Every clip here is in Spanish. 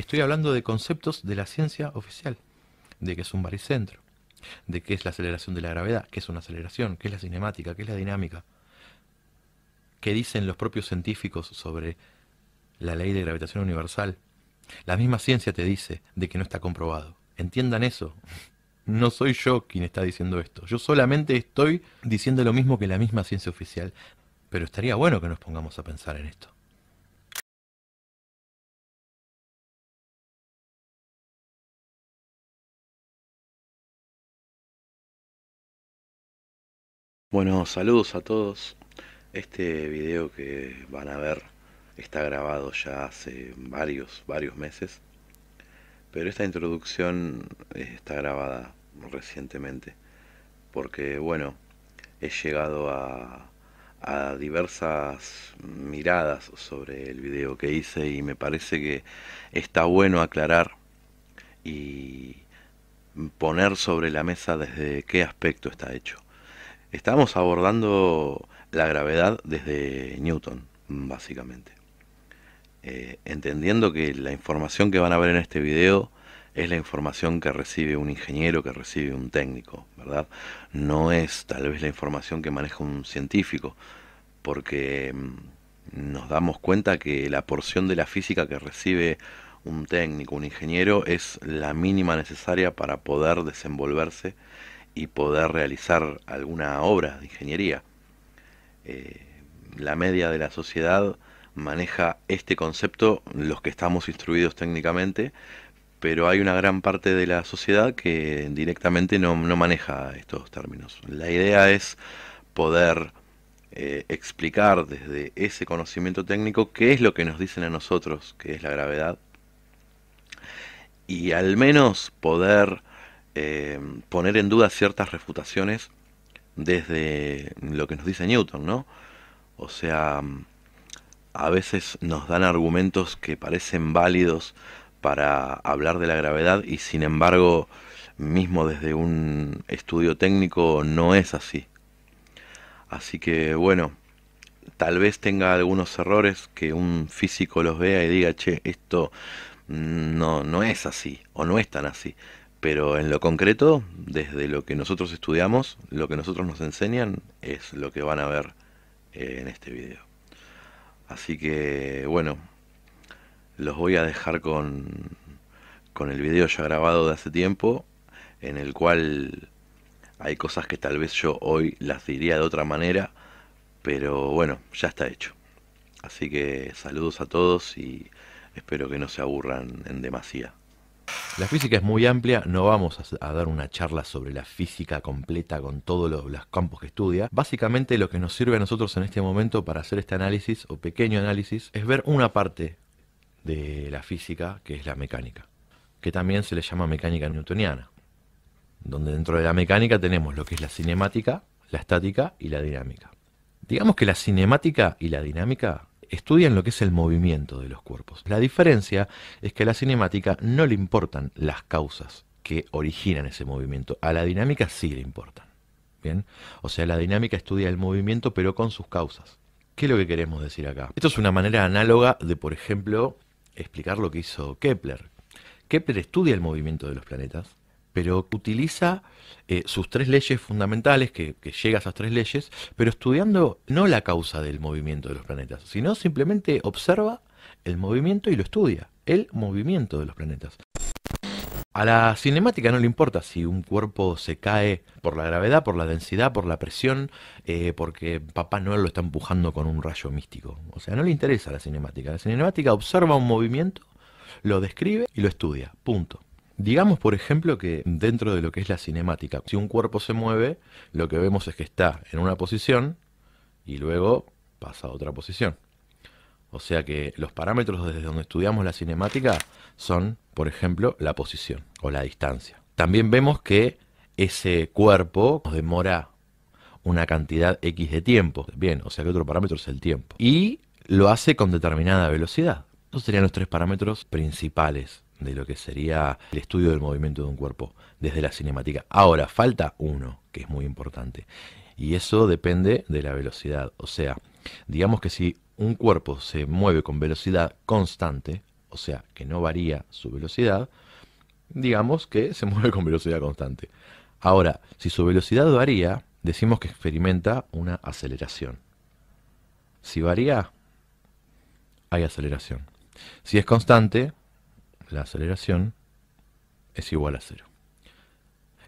Estoy hablando de conceptos de la ciencia oficial, de que es un baricentro, de que es la aceleración de la gravedad, qué es una aceleración, qué es la cinemática, qué es la dinámica, qué dicen los propios científicos sobre la ley de gravitación universal. La misma ciencia te dice de que no está comprobado. Entiendan eso. No soy yo quien está diciendo esto. Yo solamente estoy diciendo lo mismo que la misma ciencia oficial. Pero estaría bueno que nos pongamos a pensar en esto. Bueno, saludos a todos. Este video que van a ver está grabado ya hace varios, varios meses. Pero esta introducción está grabada recientemente. Porque, bueno, he llegado a, a diversas miradas sobre el video que hice y me parece que está bueno aclarar y poner sobre la mesa desde qué aspecto está hecho Estamos abordando la gravedad desde Newton, básicamente. Eh, entendiendo que la información que van a ver en este video es la información que recibe un ingeniero, que recibe un técnico, ¿verdad? No es tal vez la información que maneja un científico, porque mm, nos damos cuenta que la porción de la física que recibe un técnico, un ingeniero, es la mínima necesaria para poder desenvolverse y poder realizar alguna obra de ingeniería. Eh, la media de la sociedad maneja este concepto, los que estamos instruidos técnicamente, pero hay una gran parte de la sociedad que directamente no, maneja estos términos. La idea es poder eh, explicar desde ese conocimiento técnico qué es lo que nos dicen a nosotros que es la gravedad y al menos poder eh, poner en duda ciertas refutaciones desde lo que nos dice Newton, ¿no? O sea, a veces nos dan argumentos que parecen válidos para hablar de la gravedad y sin embargo, mismo desde un estudio técnico no es así. Así que bueno, tal vez tenga algunos errores que un físico los vea y diga, che, esto no, no es así o no es tan así. Pero en lo concreto, desde lo que nosotros estudiamos, lo que nosotros nos enseñan es lo que van a ver eh, en este video. Así que, bueno, los voy a dejar con, con el video ya grabado de hace tiempo, en el cual hay cosas que tal vez yo hoy las diría de otra manera, pero bueno, ya está hecho. Así que saludos a todos y espero que no se aburran en demasía. La física es muy amplia, no vamos a, dar una charla sobre la física completa con todos los, campos que estudia. Básicamente lo que nos sirve a nosotros en este momento para hacer este análisis o pequeño análisis es ver una parte de la física que es la mecánica, que también se le llama mecánica newtoniana, donde dentro de la mecánica tenemos lo que es la cinemática, la estática y la dinámica. Digamos que la cinemática y la dinámica estudian lo que es el movimiento de los cuerpos. La diferencia es que a la cinemática no le importan las causas que originan ese movimiento, a la dinámica sí le importan. ¿Bien? O sea, la dinámica estudia el movimiento pero con sus causas. ¿Qué es lo que queremos decir acá? Esto es una manera análoga de, por ejemplo, explicar lo que hizo Kepler. Kepler estudia el movimiento de los planetas, pero utiliza eh, sus tres leyes fundamentales, que, llega a esas tres leyes, pero estudiando no la causa del movimiento de los planetas, sino simplemente observa el movimiento y lo estudia, el movimiento de los planetas. A la cinemática no le importa si un cuerpo se cae por la gravedad, por la densidad, por la presión, eh, porque Papá Noel lo está empujando con un rayo místico. O sea, no le interesa la cinemática. La cinemática observa un movimiento, lo describe y lo estudia. Punto. Digamos, por ejemplo, que dentro de lo que es la cinemática, si un cuerpo se mueve, lo que vemos es que está en una posición y luego pasa a otra posición. O sea que los parámetros desde donde estudiamos la cinemática son, por ejemplo, la posición o la distancia. También vemos que ese cuerpo nos demora una cantidad X de tiempo. Bien, o sea que otro parámetro es el tiempo. Y lo hace con determinada velocidad. Esos serían los tres parámetros principales de lo que sería el estudio del movimiento de un cuerpo desde la cinemática. Ahora, falta uno, que es muy importante, y eso depende de la velocidad. O sea, digamos que si un cuerpo se mueve con velocidad constante, o sea, que no varía su velocidad, digamos que se mueve con velocidad constante. Ahora, si su velocidad varía, decimos que experimenta una aceleración. Si varía, hay aceleración. Si es constante, la aceleración es igual a cero.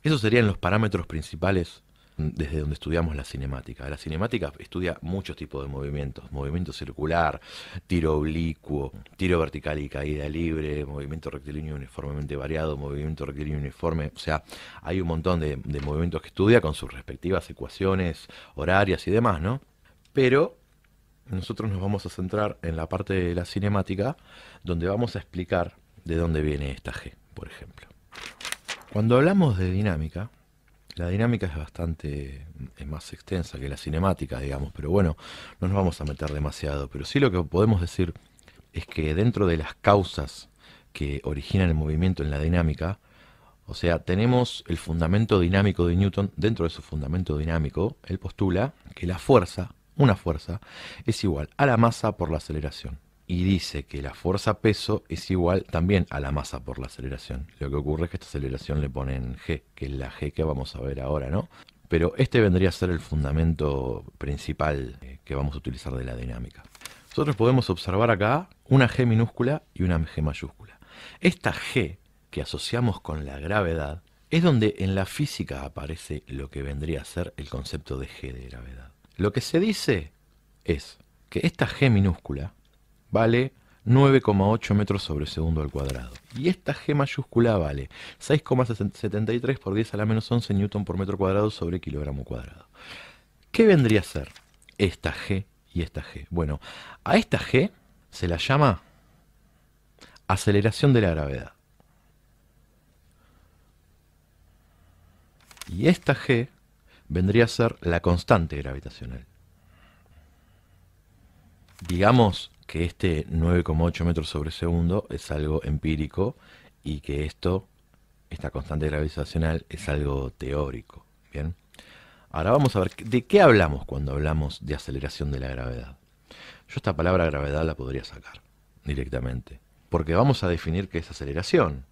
Esos serían los parámetros principales mm, desde donde estudiamos la cinemática. La cinemática estudia muchos tipos de movimientos. Movimiento circular, tiro oblicuo, tiro vertical y caída libre, movimiento rectilíneo uniformemente variado, movimiento rectilíneo uniforme. O sea, hay un montón de, de movimientos que estudia con sus respectivas ecuaciones horarias y demás, ¿no? Pero nosotros nos vamos a centrar en la parte de la cinemática donde vamos a explicar de dónde viene esta G, por ejemplo. Cuando hablamos de dinámica, la dinámica es bastante es más extensa que la cinemática, digamos, pero bueno, no nos vamos a meter demasiado, pero sí lo que podemos decir es que dentro de las causas que originan el movimiento en la dinámica, o sea, tenemos el fundamento dinámico de Newton, dentro de su fundamento dinámico, él postula que la fuerza, una fuerza, es igual a la masa por la aceleración y dice que la fuerza peso es igual también a la masa por la aceleración. Lo que ocurre es que esta aceleración le ponen g, que es la g que vamos a ver ahora, ¿no? Pero este vendría a ser el fundamento principal eh, que vamos a utilizar de la dinámica. Nosotros podemos observar acá una g minúscula y una g mayúscula. Esta g que asociamos con la gravedad es donde en la física aparece lo que vendría a ser el concepto de g de gravedad. Lo que se dice es que esta g minúscula vale 9,8 metros sobre segundo al cuadrado. Y esta G mayúscula vale 6,73 por 10 a la menos 11 newton por metro cuadrado sobre kilogramo cuadrado. ¿Qué vendría a ser esta G y esta G? Bueno, a esta G se la llama aceleración de la gravedad. Y esta G vendría a ser la constante gravitacional. Digamos que este 9,8 metros sobre segundo es algo empírico y que esto, esta constante gravitacional, es algo teórico. Bien. Ahora vamos a ver de qué hablamos cuando hablamos de aceleración de la gravedad. Yo esta palabra gravedad la podría sacar directamente, porque vamos a definir qué es aceleración.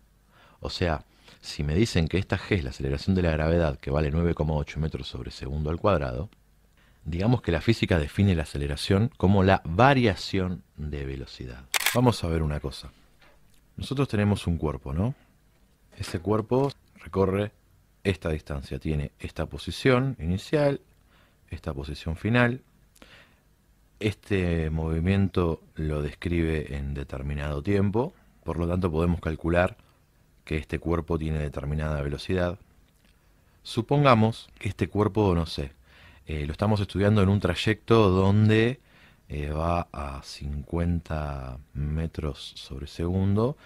O sea, si me dicen que esta g es la aceleración de la gravedad que vale 9,8 metros sobre segundo al cuadrado, digamos que la física define la aceleración como la variación de velocidad. Vamos a ver una cosa. Nosotros tenemos un cuerpo, ¿no? Ese cuerpo recorre esta distancia, tiene esta posición inicial, esta posición final. Este movimiento lo describe en determinado tiempo, por lo tanto podemos calcular que este cuerpo tiene determinada velocidad. Supongamos que este cuerpo, no sé, eh, lo estamos estudiando en un trayecto donde eh, va a 50 metros sobre segundo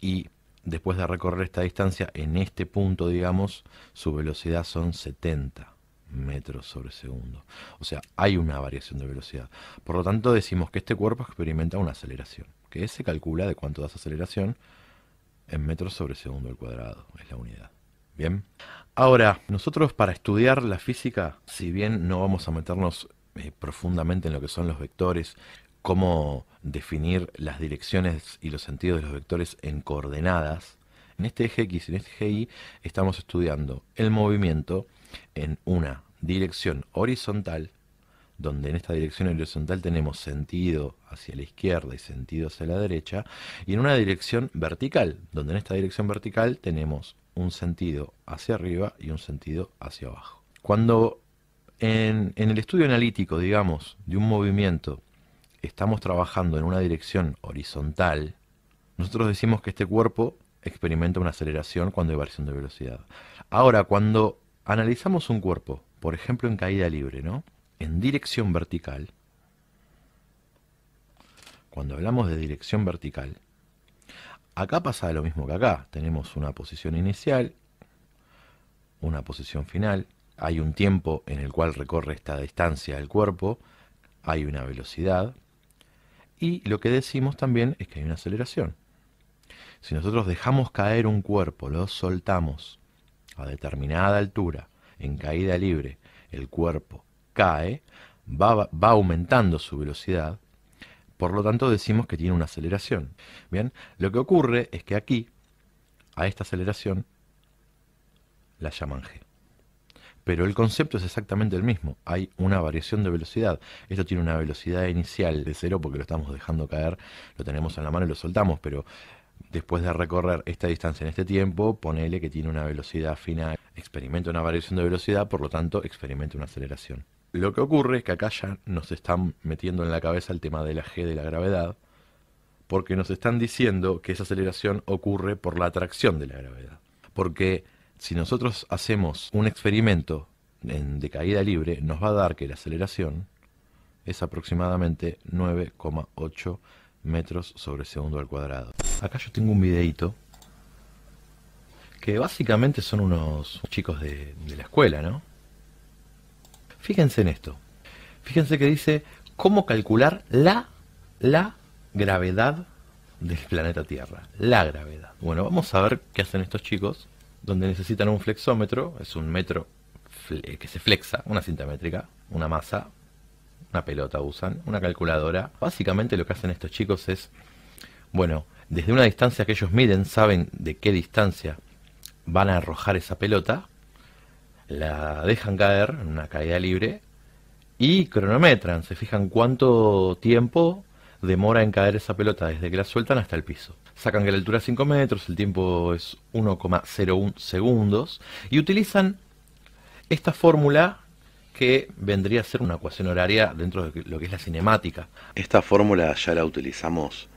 y después de recorrer esta distancia, en este punto, digamos, su velocidad son 70 metros sobre segundo. O sea, hay una variación de velocidad. Por lo tanto, decimos que este cuerpo experimenta una aceleración, que se calcula de cuánto da esa aceleración en metros sobre segundo al cuadrado, es la unidad. Bien. Ahora, nosotros para estudiar la física, si bien no vamos a meternos eh, profundamente en lo que son los vectores, cómo definir las direcciones y los sentidos de los vectores en coordenadas, en este eje X y en este eje Y estamos estudiando el movimiento en una dirección horizontal, donde en esta dirección horizontal tenemos sentido hacia la izquierda y sentido hacia la derecha, y en una dirección vertical, donde en esta dirección vertical tenemos un sentido hacia arriba y un sentido hacia abajo. Cuando en, el estudio analítico, digamos, de un movimiento, estamos trabajando en una dirección horizontal, nosotros decimos que este cuerpo experimenta una aceleración cuando hay variación de velocidad. Ahora, cuando analizamos un cuerpo, por ejemplo en caída libre, ¿no? En dirección vertical, cuando hablamos de dirección vertical, Acá pasa lo mismo que acá. Tenemos una posición inicial, una posición final, hay un tiempo en el cual recorre esta distancia el cuerpo, hay una velocidad y lo que decimos también es que hay una aceleración. Si nosotros dejamos caer un cuerpo, lo soltamos a determinada altura, en caída libre, el cuerpo cae, va, va aumentando su velocidad por lo tanto, decimos que tiene una aceleración. Bien, lo que ocurre es que aquí, a esta aceleración, la llaman g. Pero el concepto es exactamente el mismo. Hay una variación de velocidad. Esto tiene una velocidad inicial de cero porque lo estamos dejando caer, lo tenemos en la mano y lo soltamos, pero después de recorrer esta distancia en este tiempo, ponele que tiene una velocidad final. Experimenta una variación de velocidad, por lo tanto, experimenta una aceleración. Lo que ocurre es que acá ya nos están metiendo en la cabeza el tema de la G de la gravedad, porque nos están diciendo que esa aceleración ocurre por la atracción de la gravedad. Porque si nosotros hacemos un experimento en, de caída libre, nos va a dar que la aceleración es aproximadamente 9,8 metros sobre segundo al cuadrado. Acá yo tengo un videito que básicamente son unos chicos de, de la escuela, ¿no? Fíjense en esto. Fíjense que dice cómo calcular la, gravedad del planeta Tierra. La gravedad. Bueno, vamos a ver qué hacen estos chicos, donde necesitan un flexómetro, es un metro que se flexa, una cinta métrica, una masa, una pelota usan, una calculadora. Básicamente lo que hacen estos chicos es, bueno, desde una distancia que ellos miden, saben de qué distancia van a arrojar esa pelota, la dejan caer en una caída libre y cronometran, se fijan cuánto tiempo demora en caer esa pelota desde que la sueltan hasta el piso. Sacan que la altura es 5 metros, el tiempo es 1,01 segundos y utilizan esta fórmula que vendría a ser una ecuación horaria dentro de lo que es la cinemática. Esta fórmula ya la utilizamos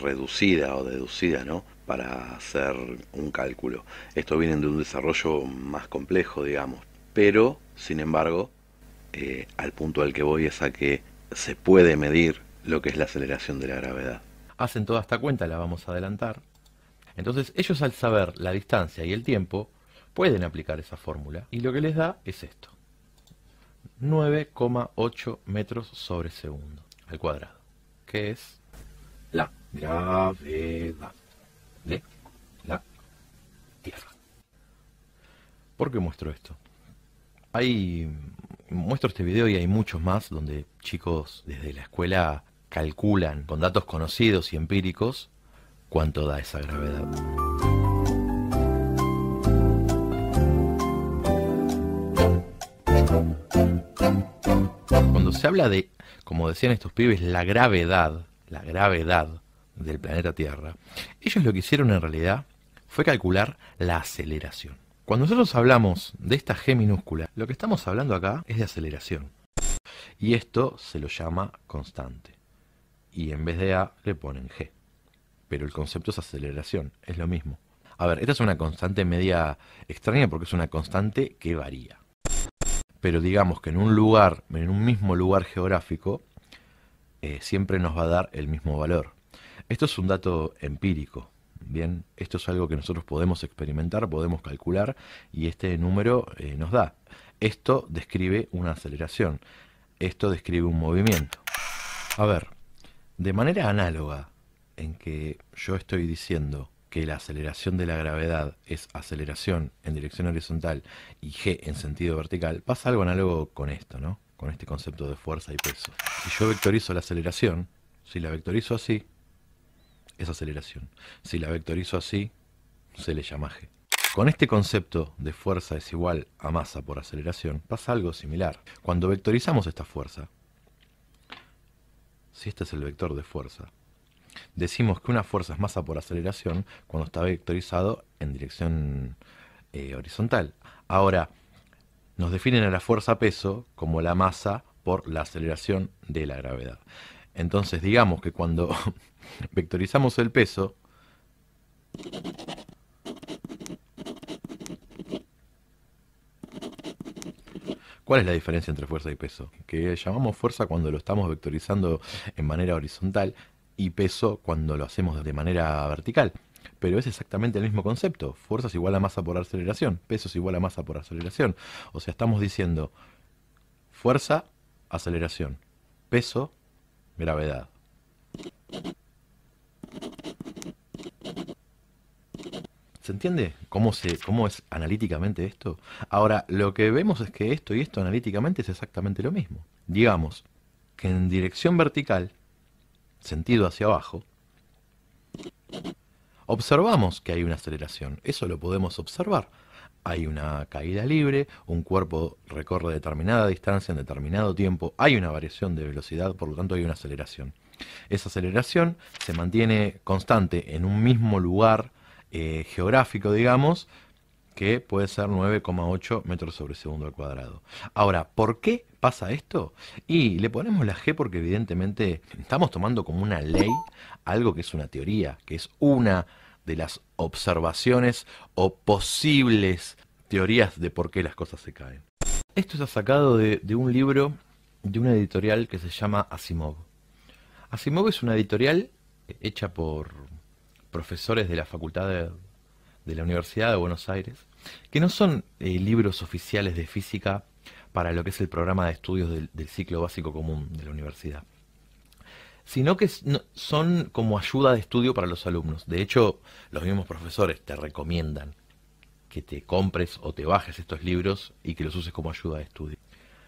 reducida o deducida, ¿no? para hacer un cálculo. Esto viene de un desarrollo más complejo, digamos, pero, sin embargo, eh, al punto al que voy es a que se puede medir lo que es la aceleración de la gravedad. Hacen toda esta cuenta, la vamos a adelantar. Entonces ellos al saber la distancia y el tiempo, pueden aplicar esa fórmula. Y lo que les da es esto. 9,8 metros sobre segundo al cuadrado, que es la gravedad de la Tierra. ¿Por qué muestro esto? Hay, muestro este video y hay muchos más donde chicos desde la escuela calculan con datos conocidos y empíricos cuánto da esa gravedad. Cuando se habla de, como decían estos pibes, la gravedad, la gravedad, del planeta Tierra, ellos lo que hicieron en realidad fue calcular la aceleración. Cuando nosotros hablamos de esta G minúscula, lo que estamos hablando acá es de aceleración. Y esto se lo llama constante. Y en vez de A le ponen G. Pero el concepto es aceleración, es lo mismo. A ver, esta es una constante media extraña porque es una constante que varía. Pero digamos que en un lugar, en un mismo lugar geográfico, eh, siempre nos va a dar el mismo valor. Esto es un dato empírico, Bien, esto es algo que nosotros podemos experimentar, podemos calcular y este número eh, nos da. Esto describe una aceleración, esto describe un movimiento. A ver, de manera análoga en que yo estoy diciendo que la aceleración de la gravedad es aceleración en dirección horizontal y g en sentido vertical, pasa algo análogo con esto, ¿no? Con este concepto de fuerza y peso. Si yo vectorizo la aceleración, si la vectorizo así, es aceleración. Si la vectorizo así, se le llama g. Con este concepto de fuerza es igual a masa por aceleración, pasa algo similar. Cuando vectorizamos esta fuerza, si este es el vector de fuerza, decimos que una fuerza es masa por aceleración cuando está vectorizado en dirección eh, horizontal. Ahora, nos definen a la fuerza peso como la masa por la aceleración de la gravedad. Entonces digamos que cuando vectorizamos el peso, ¿Cuál es la diferencia entre fuerza y peso? Que llamamos fuerza cuando lo estamos vectorizando en manera horizontal y peso cuando lo hacemos de manera vertical. Pero es exactamente el mismo concepto. Fuerza es igual a masa por aceleración, peso es igual a masa por aceleración. O sea, estamos diciendo fuerza, aceleración, peso, gravedad. ¿Se entiende cómo, cómo es analíticamente esto? Ahora, lo que vemos es que esto y esto analíticamente es exactamente lo mismo. Digamos que en dirección vertical, sentido hacia abajo, observamos que hay una aceleración. Eso lo podemos observar hay una caída libre, un cuerpo recorre determinada distancia en determinado tiempo, hay una variación de velocidad, por lo tanto hay una aceleración. Esa aceleración se mantiene constante en un mismo lugar eh, geográfico, digamos, que puede ser 9,8 metros sobre segundo al cuadrado. Ahora, ¿por qué pasa esto? Y le ponemos la G porque evidentemente estamos tomando como una ley algo que es una teoría, que es una de las observaciones o posibles teorías de por qué las cosas se caen. Esto está sacado de, un libro de una editorial que se llama Asimov. Asimov es una editorial hecha por profesores de la Facultad de, la Universidad de Buenos Aires, que no son eh, libros oficiales de física para lo que es el programa de estudios del ciclo básico común de la universidad sino que son como ayuda de estudio para los alumnos. De hecho, los mismos profesores te recomiendan que te compres o te bajes estos libros y que los uses como ayuda de estudio.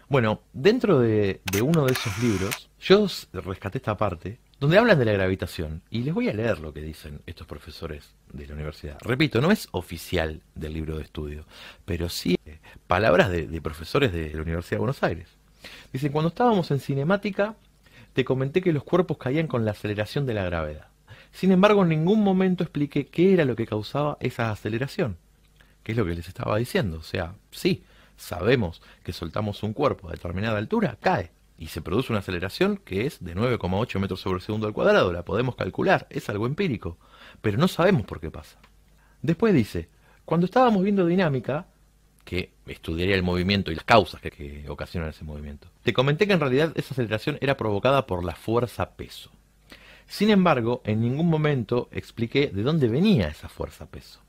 Bueno, dentro de, uno de esos libros, yo rescaté esta parte donde hablan de la gravitación. Y les voy a leer lo que dicen estos profesores de la universidad. Repito, no es oficial del libro de estudio, pero sí eh, palabras de profesores de la Universidad de Buenos Aires. Dicen, cuando estábamos en cinemática, te comenté que los cuerpos caían con la aceleración de la gravedad. Sin embargo, en ningún momento expliqué qué era lo que causaba esa aceleración, ¿Qué es lo que les estaba diciendo. O sea, sí, sabemos que soltamos un cuerpo a determinada altura, cae, y se produce una aceleración que es de 9,8 metros sobre segundo al cuadrado, la podemos calcular, es algo empírico, pero no sabemos por qué pasa. Después dice, cuando estábamos viendo dinámica, que estudiaría el movimiento y las causas que, ocasionan ese movimiento. Te comenté que en realidad esa aceleración era provocada por la fuerza peso. Sin embargo, en ningún momento expliqué de dónde venía esa fuerza peso.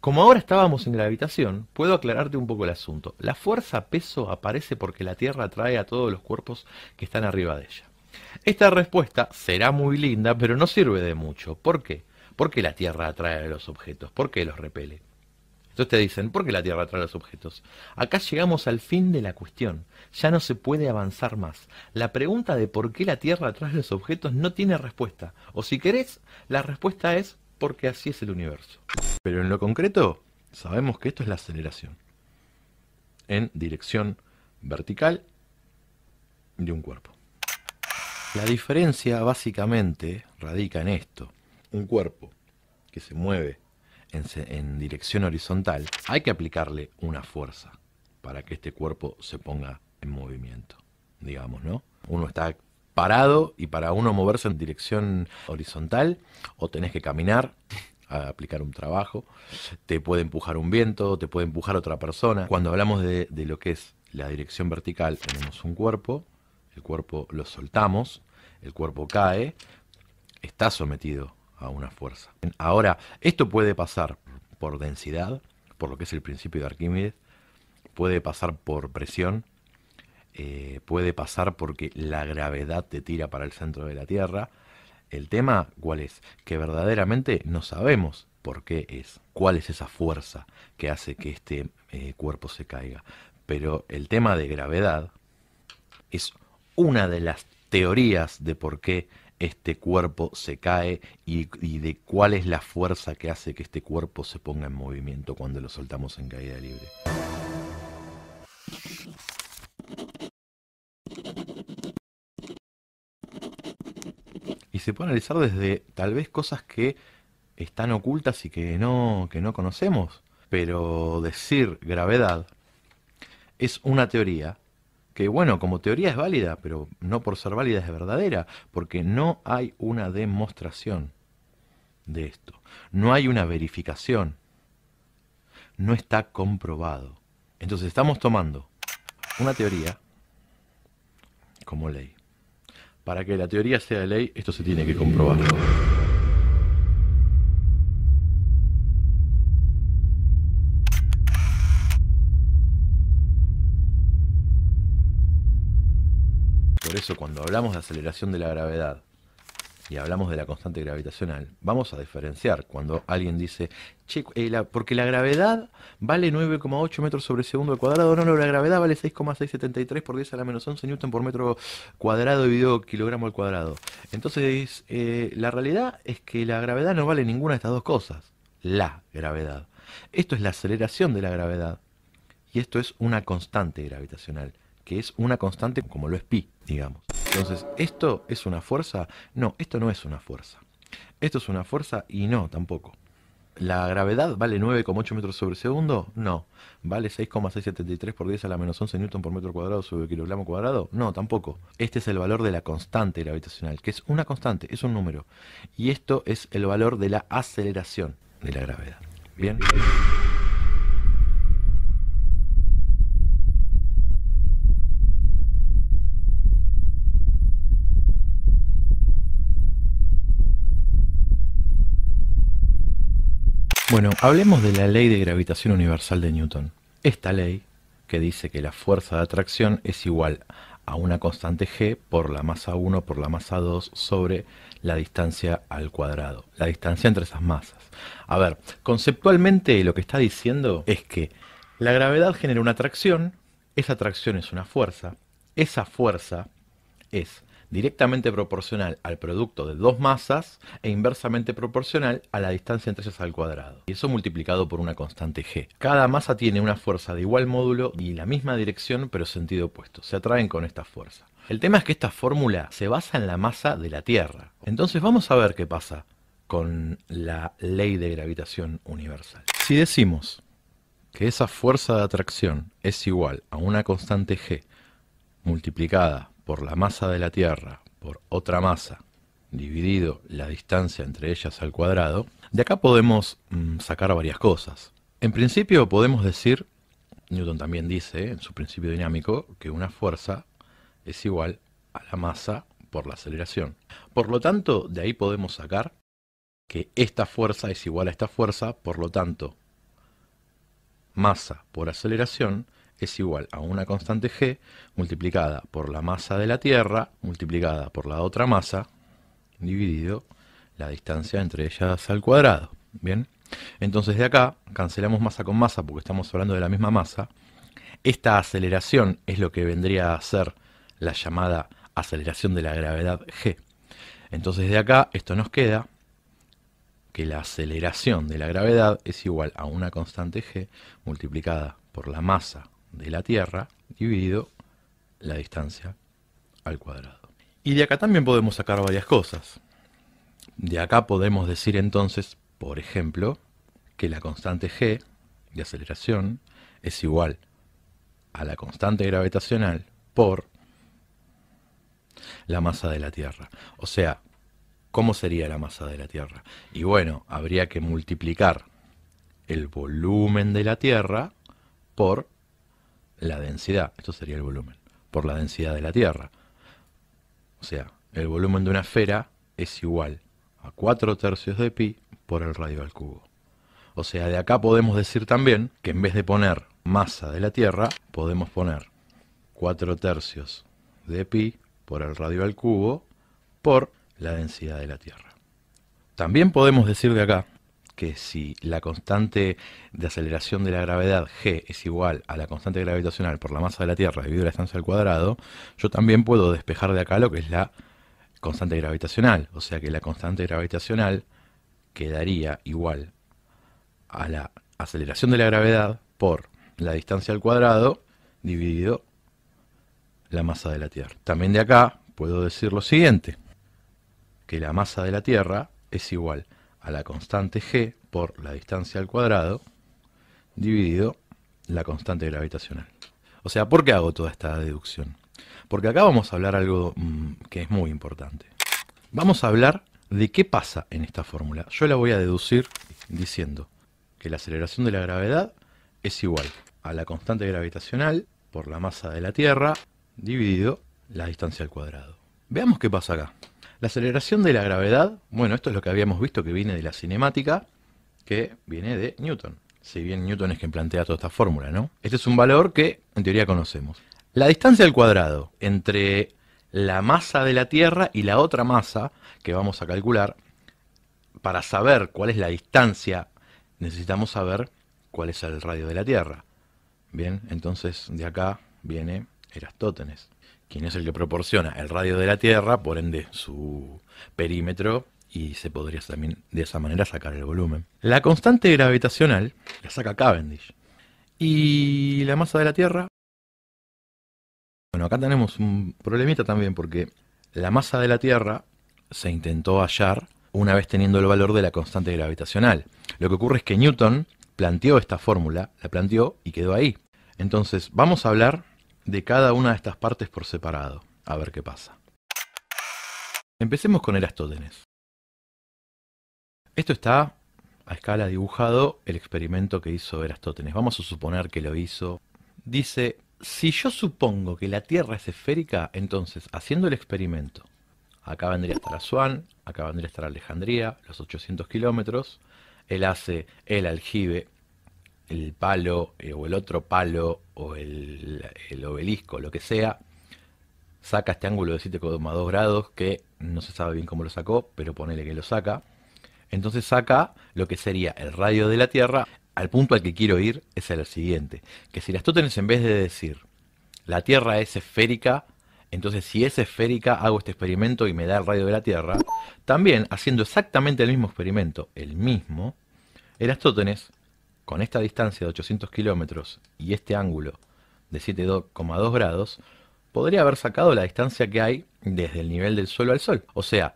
Como ahora estábamos en gravitación, puedo aclararte un poco el asunto. La fuerza peso aparece porque la Tierra atrae a todos los cuerpos que están arriba de ella. Esta respuesta será muy linda, pero no sirve de mucho. ¿Por qué? Porque la Tierra atrae a los objetos, ¿Por qué los repele. Entonces te dicen, ¿por qué la Tierra atrae los objetos? Acá llegamos al fin de la cuestión. Ya no se puede avanzar más. La pregunta de por qué la Tierra atrae los objetos no tiene respuesta. O si querés, la respuesta es porque así es el universo. Pero en lo concreto, sabemos que esto es la aceleración. En dirección vertical de un cuerpo. La diferencia básicamente radica en esto. Un cuerpo que se mueve en, dirección horizontal, hay que aplicarle una fuerza para que este cuerpo se ponga en movimiento, digamos, ¿no? Uno está parado y para uno moverse en dirección horizontal o tenés que caminar a aplicar un trabajo, te puede empujar un viento, te puede empujar otra persona. Cuando hablamos de, de lo que es la dirección vertical, tenemos un cuerpo, el cuerpo lo soltamos, el cuerpo cae, está sometido a una fuerza. Ahora, esto puede pasar por densidad, por lo que es el principio de Arquímedes, puede pasar por presión, eh, puede pasar porque la gravedad te tira para el centro de la Tierra. El tema, ¿cuál es? Que verdaderamente no sabemos por qué es, cuál es esa fuerza que hace que este eh, cuerpo se caiga. Pero el tema de gravedad es una de las teorías de por qué este cuerpo se cae y, de cuál es la fuerza que hace que este cuerpo se ponga en movimiento cuando lo soltamos en caída libre. Y se puede analizar desde tal vez cosas que están ocultas y que no, que no conocemos, pero decir gravedad es una teoría bueno, como teoría es válida, pero no por ser válida es verdadera, porque no hay una demostración de esto, no hay una verificación, no está comprobado. Entonces estamos tomando una teoría como ley. Para que la teoría sea ley, esto se tiene que comprobar. cuando hablamos de aceleración de la gravedad y hablamos de la constante gravitacional, vamos a diferenciar cuando alguien dice, eh, porque la gravedad vale 9,8 metros sobre segundo al cuadrado, no, no, la gravedad vale 6,673 por 10 a la menos 11 newton por metro cuadrado dividido kilogramo al cuadrado. Entonces, eh, la realidad es que la gravedad no vale ninguna de estas dos cosas, la gravedad. Esto es la aceleración de la gravedad y esto es una constante gravitacional que es una constante como lo es pi, digamos. Entonces, ¿esto es una fuerza? No, esto no es una fuerza. Esto es una fuerza y no, tampoco. ¿La gravedad vale 9,8 metros sobre segundo? No. ¿Vale 6,673 por 10 a la menos 11 newton por metro cuadrado sobre kilogramo cuadrado? No, tampoco. Este es el valor de la constante gravitacional, que es una constante, es un número. Y esto es el valor de la aceleración de la gravedad. Bien. Bueno, hablemos de la ley de gravitación universal de Newton. Esta ley, que dice que la fuerza de atracción es igual a una constante g por la masa 1 por la masa 2 sobre la distancia al cuadrado, la distancia entre esas masas. A ver, conceptualmente lo que está diciendo es que la gravedad genera una atracción, esa atracción es una fuerza, esa fuerza es directamente proporcional al producto de dos masas e inversamente proporcional a la distancia entre ellas al cuadrado. Y eso multiplicado por una constante g. Cada masa tiene una fuerza de igual módulo y la misma dirección pero sentido opuesto. Se atraen con esta fuerza. El tema es que esta fórmula se basa en la masa de la Tierra. Entonces vamos a ver qué pasa con la ley de gravitación universal. Si decimos que esa fuerza de atracción es igual a una constante g multiplicada por la masa de la Tierra por otra masa dividido la distancia entre ellas al cuadrado, de acá podemos mm, sacar varias cosas. En principio podemos decir, Newton también dice ¿eh? en su principio dinámico, que una fuerza es igual a la masa por la aceleración. Por lo tanto, de ahí podemos sacar que esta fuerza es igual a esta fuerza, por lo tanto, masa por aceleración es igual a una constante g multiplicada por la masa de la Tierra multiplicada por la otra masa dividido la distancia entre ellas al cuadrado. Bien, entonces de acá cancelamos masa con masa porque estamos hablando de la misma masa. Esta aceleración es lo que vendría a ser la llamada aceleración de la gravedad g. Entonces de acá esto nos queda que la aceleración de la gravedad es igual a una constante g multiplicada por la masa de la Tierra dividido la distancia al cuadrado. Y de acá también podemos sacar varias cosas. De acá podemos decir entonces, por ejemplo, que la constante g de aceleración es igual a la constante gravitacional por la masa de la Tierra. O sea, ¿cómo sería la masa de la Tierra? Y bueno, habría que multiplicar el volumen de la Tierra por la densidad, esto sería el volumen, por la densidad de la Tierra. O sea, el volumen de una esfera es igual a 4 tercios de pi por el radio al cubo. O sea, de acá podemos decir también que en vez de poner masa de la Tierra, podemos poner 4 tercios de pi por el radio al cubo por la densidad de la Tierra. También podemos decir de acá que si la constante de aceleración de la gravedad g es igual a la constante gravitacional por la masa de la Tierra dividido la distancia al cuadrado, yo también puedo despejar de acá lo que es la constante gravitacional. O sea que la constante gravitacional quedaría igual a la aceleración de la gravedad por la distancia al cuadrado dividido la masa de la Tierra. También de acá puedo decir lo siguiente, que la masa de la Tierra es igual a la constante g por la distancia al cuadrado dividido la constante gravitacional. O sea, ¿por qué hago toda esta deducción? Porque acá vamos a hablar algo mm, que es muy importante. Vamos a hablar de qué pasa en esta fórmula. Yo la voy a deducir diciendo que la aceleración de la gravedad es igual a la constante gravitacional por la masa de la Tierra dividido la distancia al cuadrado. Veamos qué pasa acá. La aceleración de la gravedad, bueno, esto es lo que habíamos visto que viene de la cinemática, que viene de Newton. Si bien Newton es quien plantea toda esta fórmula, ¿no? Este es un valor que en teoría conocemos. La distancia al cuadrado entre la masa de la Tierra y la otra masa que vamos a calcular, para saber cuál es la distancia, necesitamos saber cuál es el radio de la Tierra. Bien, entonces de acá viene Erastótenes quien es el que proporciona el radio de la Tierra, por ende su perímetro, y se podría también de esa manera sacar el volumen. La constante gravitacional la saca Cavendish. Y la masa de la Tierra... Bueno, acá tenemos un problemita también porque la masa de la Tierra se intentó hallar una vez teniendo el valor de la constante gravitacional. Lo que ocurre es que Newton planteó esta fórmula, la planteó y quedó ahí. Entonces, vamos a hablar de cada una de estas partes por separado, a ver qué pasa. Empecemos con Erastótenes. Esto está a escala dibujado el experimento que hizo Erastótenes. Vamos a suponer que lo hizo. Dice, si yo supongo que la Tierra es esférica, entonces, haciendo el experimento, acá vendría a estar Asuán, acá vendría a estar Alejandría, los 800 kilómetros, él hace el aljibe el palo eh, o el otro palo o el, obelisco, lo que sea, saca este ángulo de 7,2 grados que no se sabe bien cómo lo sacó, pero ponele que lo saca. Entonces saca lo que sería el radio de la Tierra. Al punto al que quiero ir es el siguiente, que si Aristóteles en vez de decir la Tierra es esférica, entonces si es esférica hago este experimento y me da el radio de la Tierra, también haciendo exactamente el mismo experimento, el mismo, Aristóteles con esta distancia de 800 kilómetros y este ángulo de 7,2 grados, podría haber sacado la distancia que hay desde el nivel del suelo al sol. O sea,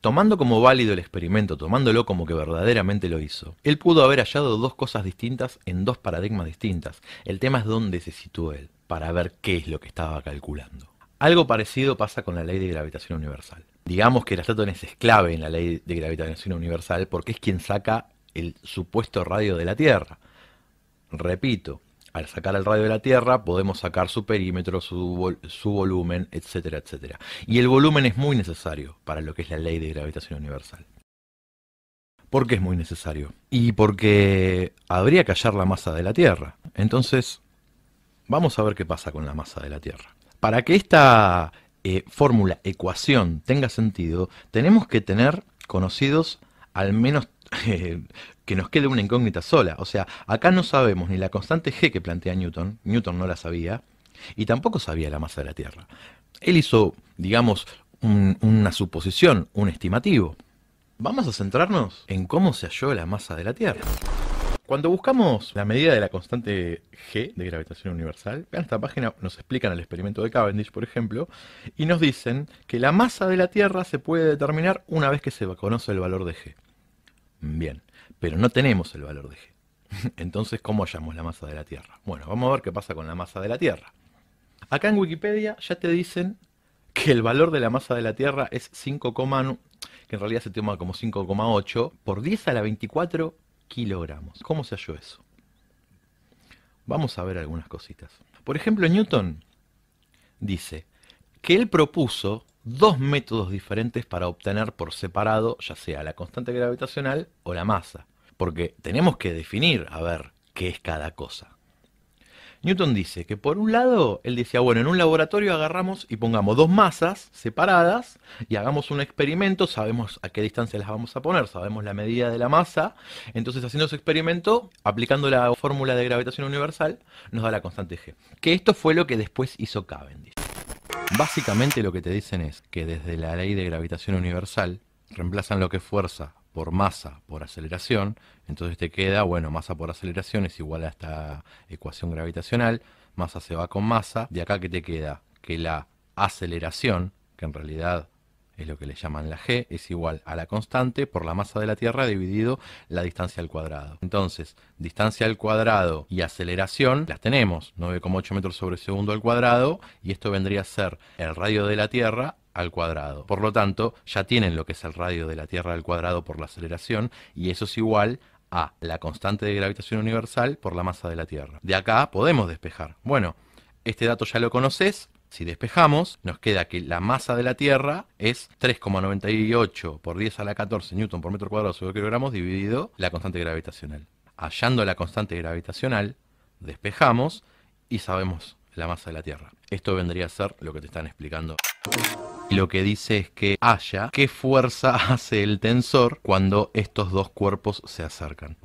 tomando como válido el experimento, tomándolo como que verdaderamente lo hizo, él pudo haber hallado dos cosas distintas en dos paradigmas distintas. El tema es dónde se situó él, para ver qué es lo que estaba calculando. Algo parecido pasa con la ley de gravitación universal. Digamos que astrónomo es clave en la ley de gravitación universal porque es quien saca el supuesto radio de la Tierra. Repito, al sacar el radio de la Tierra podemos sacar su perímetro, su, volumen, etcétera, etcétera. Y el volumen es muy necesario para lo que es la ley de gravitación universal. ¿Por qué es muy necesario? Y porque habría que hallar la masa de la Tierra. Entonces, vamos a ver qué pasa con la masa de la Tierra. Para que esta eh, fórmula, ecuación, tenga sentido, tenemos que tener conocidos al menos que nos quede una incógnita sola. O sea, acá no sabemos ni la constante G que plantea Newton, Newton no la sabía, y tampoco sabía la masa de la Tierra. Él hizo, digamos, una suposición, un estimativo. Vamos a centrarnos en cómo se halló la masa de la Tierra. Cuando buscamos la medida de la constante G de gravitación universal, en esta página nos explican el experimento de Cavendish, por ejemplo, y nos dicen que la masa de la Tierra se puede determinar una vez que se conoce el valor de G. Bien, pero no tenemos el valor de G. Entonces, ¿cómo hallamos la masa de la Tierra? Bueno, vamos a ver qué pasa con la masa de la Tierra. Acá en Wikipedia ya te dicen que el valor de la masa de la Tierra es 5, que en realidad se toma como 5,8 por 10 a la 24 kilogramos. ¿Cómo se halló eso? Vamos a ver algunas cositas. Por ejemplo, Newton dice que él propuso dos métodos diferentes para obtener por separado, ya sea la constante gravitacional o la masa. Porque tenemos que definir, a ver, qué es cada cosa. Newton dice que por un lado, él decía, bueno, en un laboratorio agarramos y pongamos dos masas separadas y hagamos un experimento, sabemos a qué distancia las vamos a poner, sabemos la medida de la masa, entonces haciendo ese experimento, aplicando la fórmula de gravitación universal, nos da la constante G. Que esto fue lo que después hizo Cavendish. Básicamente lo que te dicen es que desde la ley de gravitación universal reemplazan lo que es fuerza por masa por aceleración, entonces te queda, bueno, masa por aceleración es igual a esta ecuación gravitacional, masa se va con masa, de acá que te queda que la aceleración, que en realidad es lo que le llaman la g, es igual a la constante por la masa de la Tierra dividido la distancia al cuadrado. Entonces, distancia al cuadrado y aceleración las tenemos, 9,8 metros sobre segundo al cuadrado, y esto vendría a ser el radio de la Tierra al cuadrado. Por lo tanto, ya tienen lo que es el radio de la Tierra al cuadrado por la aceleración, y eso es igual a la constante de gravitación universal por la masa de la Tierra. De acá podemos despejar. Bueno, este dato ya lo conoces, si despejamos, nos queda que la masa de la Tierra es 3,98 por 10 a la 14 newton por metro cuadrado sobre kilogramos dividido la constante gravitacional. Hallando la constante gravitacional, despejamos y sabemos la masa de la Tierra. Esto vendría a ser lo que te están explicando. lo que dice es que haya qué fuerza hace el tensor cuando estos dos cuerpos se acercan.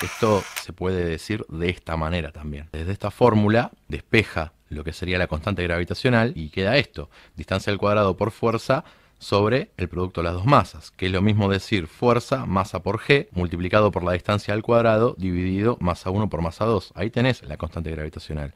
Esto se puede decir de esta manera también. Desde esta fórmula despeja lo que sería la constante gravitacional, y queda esto, distancia al cuadrado por fuerza sobre el producto de las dos masas, que es lo mismo decir fuerza, masa por g, multiplicado por la distancia al cuadrado, dividido masa 1 por masa 2. Ahí tenés la constante gravitacional.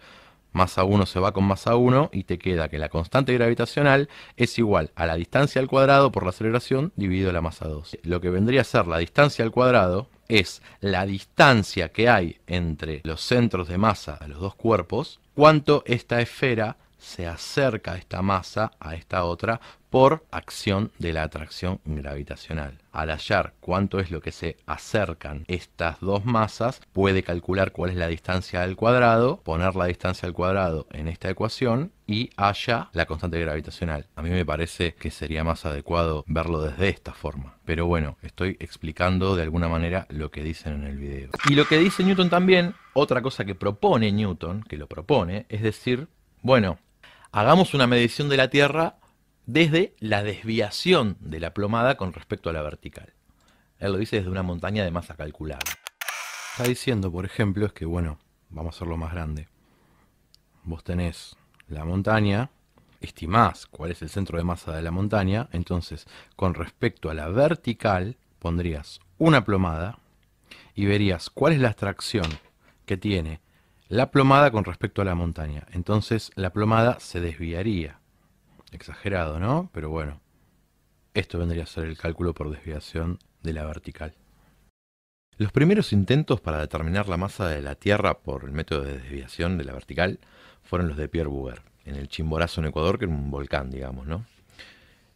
Masa 1 se va con masa 1 y te queda que la constante gravitacional es igual a la distancia al cuadrado por la aceleración dividido la masa 2. Lo que vendría a ser la distancia al cuadrado es la distancia que hay entre los centros de masa de los dos cuerpos, cuánto esta esfera se acerca a esta masa a esta otra por acción de la atracción gravitacional. Al hallar cuánto es lo que se acercan estas dos masas, puede calcular cuál es la distancia al cuadrado, poner la distancia al cuadrado en esta ecuación y haya la constante gravitacional. A mí me parece que sería más adecuado verlo desde esta forma. Pero bueno, estoy explicando de alguna manera lo que dicen en el video. Y lo que dice Newton también, otra cosa que propone Newton, que lo propone, es decir, bueno, hagamos una medición de la Tierra desde la desviación de la plomada con respecto a la vertical. Él lo dice desde una montaña de masa calculada. Está diciendo, por ejemplo, es que, bueno, vamos a hacerlo más grande. Vos tenés la montaña, estimás cuál es el centro de masa de la montaña, entonces con respecto a la vertical pondrías una plomada y verías cuál es la atracción que tiene la plomada con respecto a la montaña. Entonces la plomada se desviaría. Exagerado, ¿no? Pero bueno, esto vendría a ser el cálculo por desviación de la vertical. Los primeros intentos para determinar la masa de la Tierra por el método de desviación de la vertical fueron los de Pierre Bouguer, en el Chimborazo en Ecuador, que era un volcán, digamos, ¿no?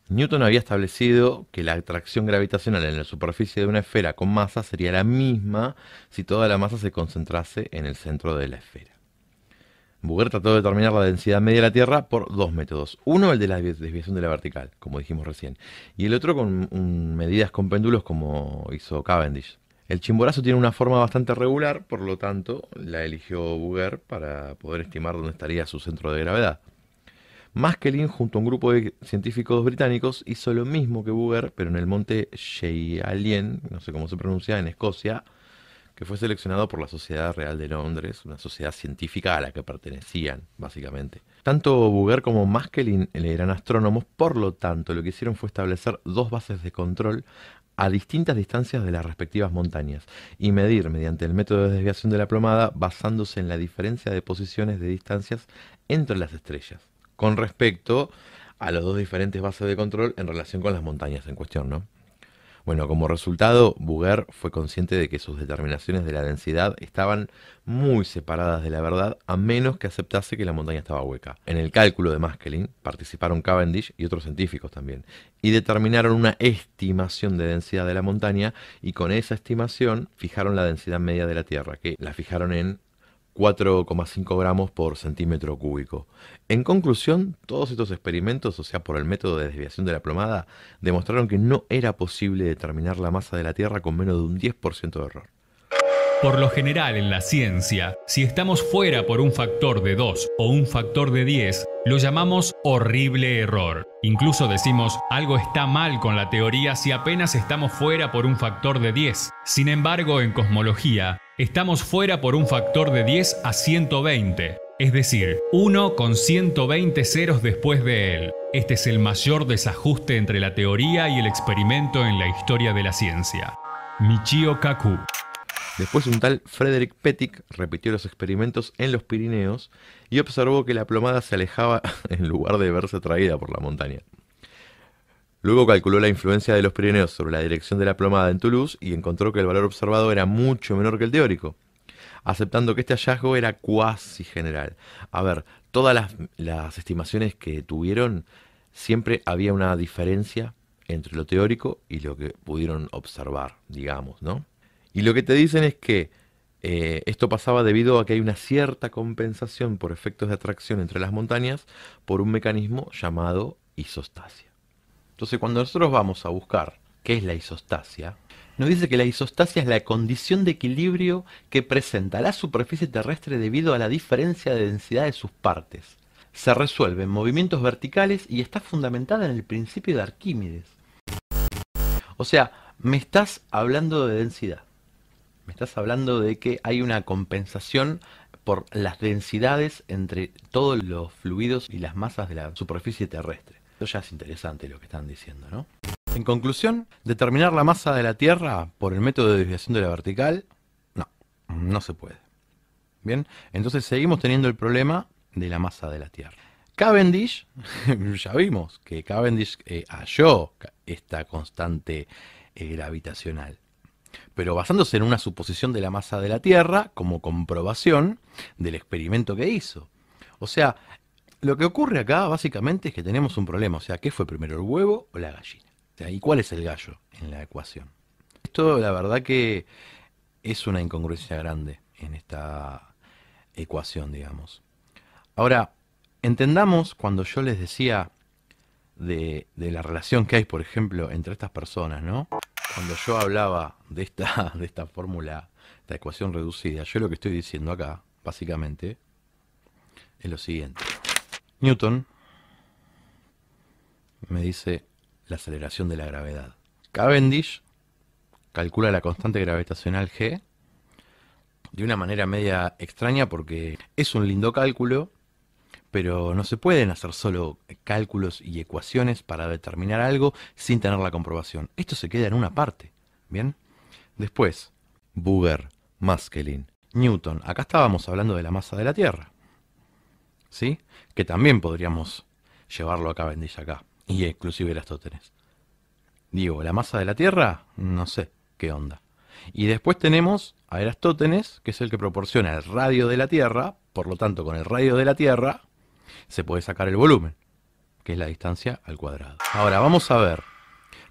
Newton había establecido que la atracción gravitacional en la superficie de una esfera con masa sería la misma si toda la masa se concentrase en el centro de la esfera. Buger trató de determinar la densidad media de la Tierra por dos métodos. Uno, el de la desviación de la vertical, como dijimos recién, y el otro con medidas con péndulos como hizo Cavendish. El chimborazo tiene una forma bastante regular, por lo tanto la eligió Buger para poder estimar dónde estaría su centro de gravedad. Maskelin, junto a un grupo de científicos británicos, hizo lo mismo que Buger, pero en el monte Shealien, no sé cómo se pronuncia, en Escocia, que fue seleccionado por la Sociedad Real de Londres, una sociedad científica a la que pertenecían, básicamente. Tanto Bouguer como Maskelyne eran astrónomos, por lo tanto, lo que hicieron fue establecer dos bases de control a distintas distancias de las respectivas montañas y medir mediante el método de desviación de la plomada basándose en la diferencia de posiciones de distancias entre las estrellas. Con respecto a las dos diferentes bases de control en relación con las montañas en cuestión, ¿no? Bueno, como resultado, Buger fue consciente de que sus determinaciones de la densidad estaban muy separadas de la verdad a menos que aceptase que la montaña estaba hueca. En el cálculo de Maskelyne participaron Cavendish y otros científicos también, y determinaron una estimación de densidad de la montaña y con esa estimación fijaron la densidad media de la Tierra, que la fijaron en 4,5 gramos por centímetro cúbico. En conclusión, todos estos experimentos, o sea, por el método de desviación de la plomada, demostraron que no era posible determinar la masa de la Tierra con menos de un 10% de error. Por lo general en la ciencia, si estamos fuera por un factor de 2 o un factor de 10, lo llamamos horrible error. Incluso decimos algo está mal con la teoría si apenas estamos fuera por un factor de 10. Sin embargo, en cosmología, estamos fuera por un factor de 10 a 120, es decir, 1 con 120 ceros después de él. Este es el mayor desajuste entre la teoría y el experimento en la historia de la ciencia. Michio Kaku Después un tal Frederick Pettick repitió los experimentos en los Pirineos y observó que la plomada se alejaba en lugar de verse atraída por la montaña. Luego calculó la influencia de los Pirineos sobre la dirección de la plomada en Toulouse y encontró que el valor observado era mucho menor que el teórico, aceptando que este hallazgo era cuasi general. A ver, todas las, las estimaciones que tuvieron, siempre había una diferencia entre lo teórico y lo que pudieron observar, digamos, ¿no? Y lo que te dicen es que eh, esto pasaba debido a que hay una cierta compensación por efectos de atracción entre las montañas por un mecanismo llamado isostasia. Entonces cuando nosotros vamos a buscar qué es la isostasia, nos dice que la isostasia es la condición de equilibrio que presenta la superficie terrestre debido a la diferencia de densidad de sus partes. Se resuelve en movimientos verticales y está fundamentada en el principio de Arquímedes. O sea, me estás hablando de densidad. Me estás hablando de que hay una compensación por las densidades entre todos los fluidos y las masas de la superficie terrestre. Eso ya es interesante lo que están diciendo, ¿no? En conclusión, determinar la masa de la Tierra por el método de desviación de la vertical, no, no se puede. Bien, entonces seguimos teniendo el problema de la masa de la Tierra. Cavendish, ya vimos que Cavendish eh, halló esta constante eh, gravitacional pero basándose en una suposición de la masa de la Tierra como comprobación del experimento que hizo. O sea, lo que ocurre acá básicamente es que tenemos un problema. O sea, ¿qué fue primero, el huevo o la gallina? O sea, ¿y cuál es el gallo en la ecuación? Esto, la verdad que es una incongruencia grande en esta ecuación, digamos. Ahora, entendamos cuando yo les decía de, de la relación que hay, por ejemplo, entre estas personas, ¿no? cuando yo hablaba de esta, de esta fórmula, esta ecuación reducida, yo lo que estoy diciendo acá, básicamente, es lo siguiente. Newton me dice la aceleración de la gravedad. Cavendish calcula la constante gravitacional G de una manera media extraña porque es un lindo cálculo, pero no se pueden hacer solo cálculos y ecuaciones para determinar algo sin tener la comprobación. Esto se queda en una parte. ¿Bien? Después, Buber, Maskelin, Newton. Acá estábamos hablando de la masa de la Tierra. ¿Sí? Que también podríamos llevarlo acá, vendilla acá. Y inclusive Erastótenes. Digo, la masa de la Tierra, no sé qué onda. Y después tenemos a Erastótenes, que es el que proporciona el radio de la Tierra, por lo tanto con el radio de la Tierra se puede sacar el volumen, que es la distancia al cuadrado. Ahora vamos a ver,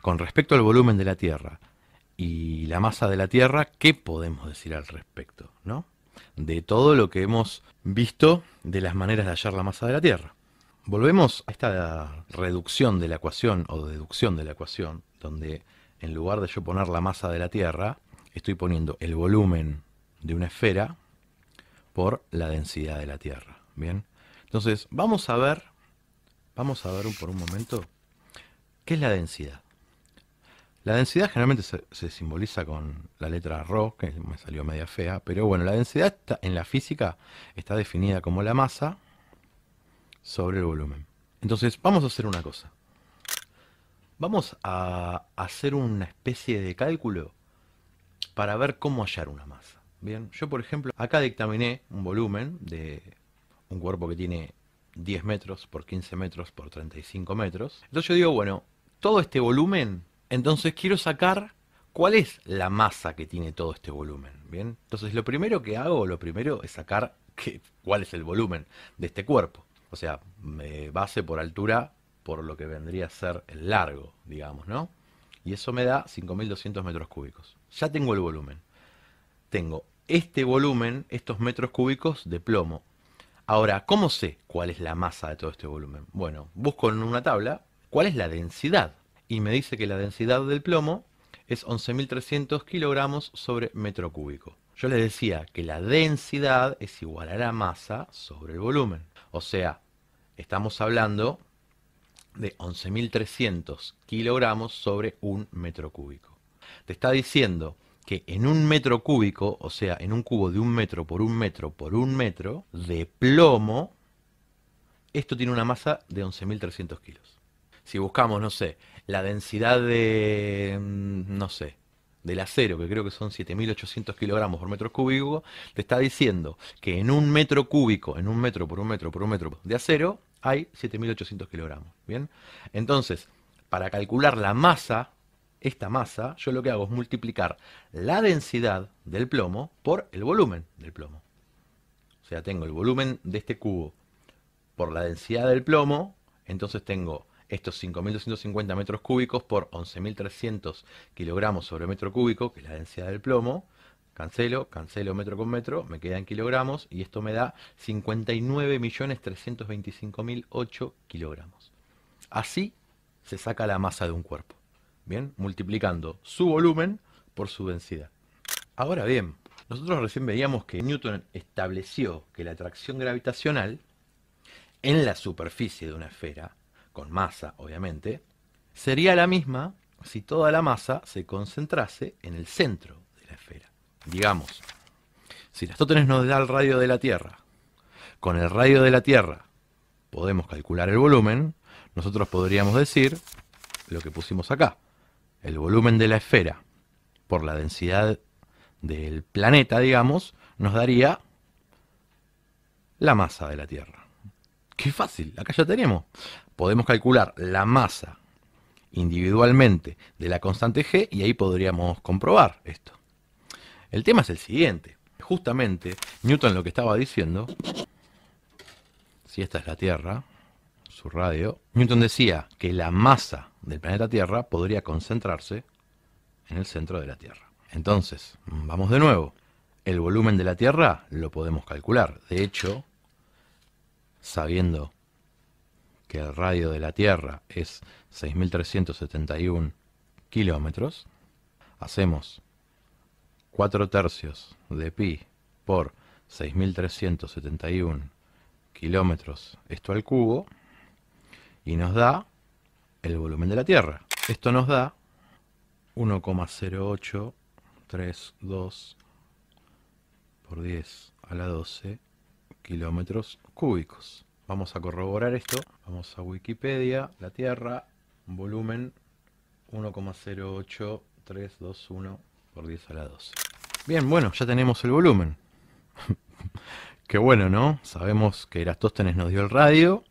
con respecto al volumen de la Tierra y la masa de la Tierra, ¿qué podemos decir al respecto? ¿no? De todo lo que hemos visto de las maneras de hallar la masa de la Tierra. Volvemos a esta reducción de la ecuación o deducción de la ecuación, donde en lugar de yo poner la masa de la Tierra, estoy poniendo el volumen de una esfera por la densidad de la Tierra. ¿Bien? Entonces, vamos a ver, vamos a ver por un momento, ¿qué es la densidad? La densidad generalmente se, simboliza con la letra Rho, que me salió media fea, pero bueno, la densidad en la física está definida como la masa sobre el volumen. Entonces, vamos a hacer una cosa. Vamos a hacer una especie de cálculo para ver cómo hallar una masa. Bien, yo por ejemplo, acá dictaminé un volumen de un cuerpo que tiene 10 metros por 15 metros por 35 metros. Entonces yo digo, bueno, todo este volumen, entonces quiero sacar cuál es la masa que tiene todo este volumen. Bien, entonces lo primero que hago, lo primero es sacar cuál es el volumen de este cuerpo. O sea, me base por altura por lo que vendría a ser el largo, digamos, ¿no? Y eso me da 5.200 metros cúbicos. Ya tengo el volumen. Tengo este volumen, estos metros cúbicos de plomo, Ahora, ¿cómo sé cuál es la masa de todo este volumen? Bueno, busco en una tabla cuál es la densidad. Y me dice que la densidad del plomo es 11.300 kilogramos sobre metro cúbico. Yo le decía que la densidad es igual a la masa sobre el volumen. O sea, estamos hablando de 11.300 kilogramos sobre un metro cúbico. Te está diciendo que en un metro cúbico, o sea, en un cubo de un metro por un metro por un metro, de plomo, esto tiene una masa de 11.300 kilos. Si buscamos, no sé, la densidad de, mm, no sé, del acero, que creo que son 7.800 kilogramos por metro cúbico, te está diciendo que en un metro cúbico, en un metro por un metro por un metro de acero, hay 7.800 kilogramos. ¿Bien? Entonces, para calcular la masa esta masa, yo lo que hago es multiplicar la densidad del plomo por el volumen del plomo. O sea, tengo el volumen de este cubo por la densidad del plomo, entonces tengo estos 5.250 metros cúbicos por 11.300 kilogramos sobre metro cúbico, que es la densidad del plomo, cancelo, cancelo metro con metro, me quedan kilogramos y esto me da 59.325.008 kilogramos. Así se saca la masa de un cuerpo. Bien, multiplicando su volumen por su densidad. Ahora bien, nosotros recién veíamos que Newton estableció que la atracción gravitacional en la superficie de una esfera, con masa obviamente, sería la misma si toda la masa se concentrase en el centro de la esfera. Digamos, si Aristóteles nos da el radio de la Tierra, con el radio de la Tierra podemos calcular el volumen, nosotros podríamos decir lo que pusimos acá el volumen de la esfera por la densidad del planeta, digamos, nos daría la masa de la Tierra. Qué fácil, acá ya tenemos. Podemos calcular la masa individualmente de la constante G y ahí podríamos comprobar esto. El tema es el siguiente. Justamente Newton lo que estaba diciendo, si esta es la Tierra, su radio, Newton decía que la masa del planeta Tierra podría concentrarse en el centro de la Tierra. Entonces, vamos de nuevo. El volumen de la Tierra lo podemos calcular. De hecho, sabiendo que el radio de la Tierra es 6.371 kilómetros, hacemos 4 tercios de pi por 6.371 kilómetros, esto al cubo, y nos da el volumen de la Tierra. Esto nos da 1,0832 por 10 a la 12 kilómetros cúbicos. Vamos a corroborar esto. Vamos a Wikipedia, la Tierra, volumen 1,08321 por 10 a la 12. Bien, bueno, ya tenemos el volumen. Qué bueno, ¿no? Sabemos que Eratóstenes nos dio el radio,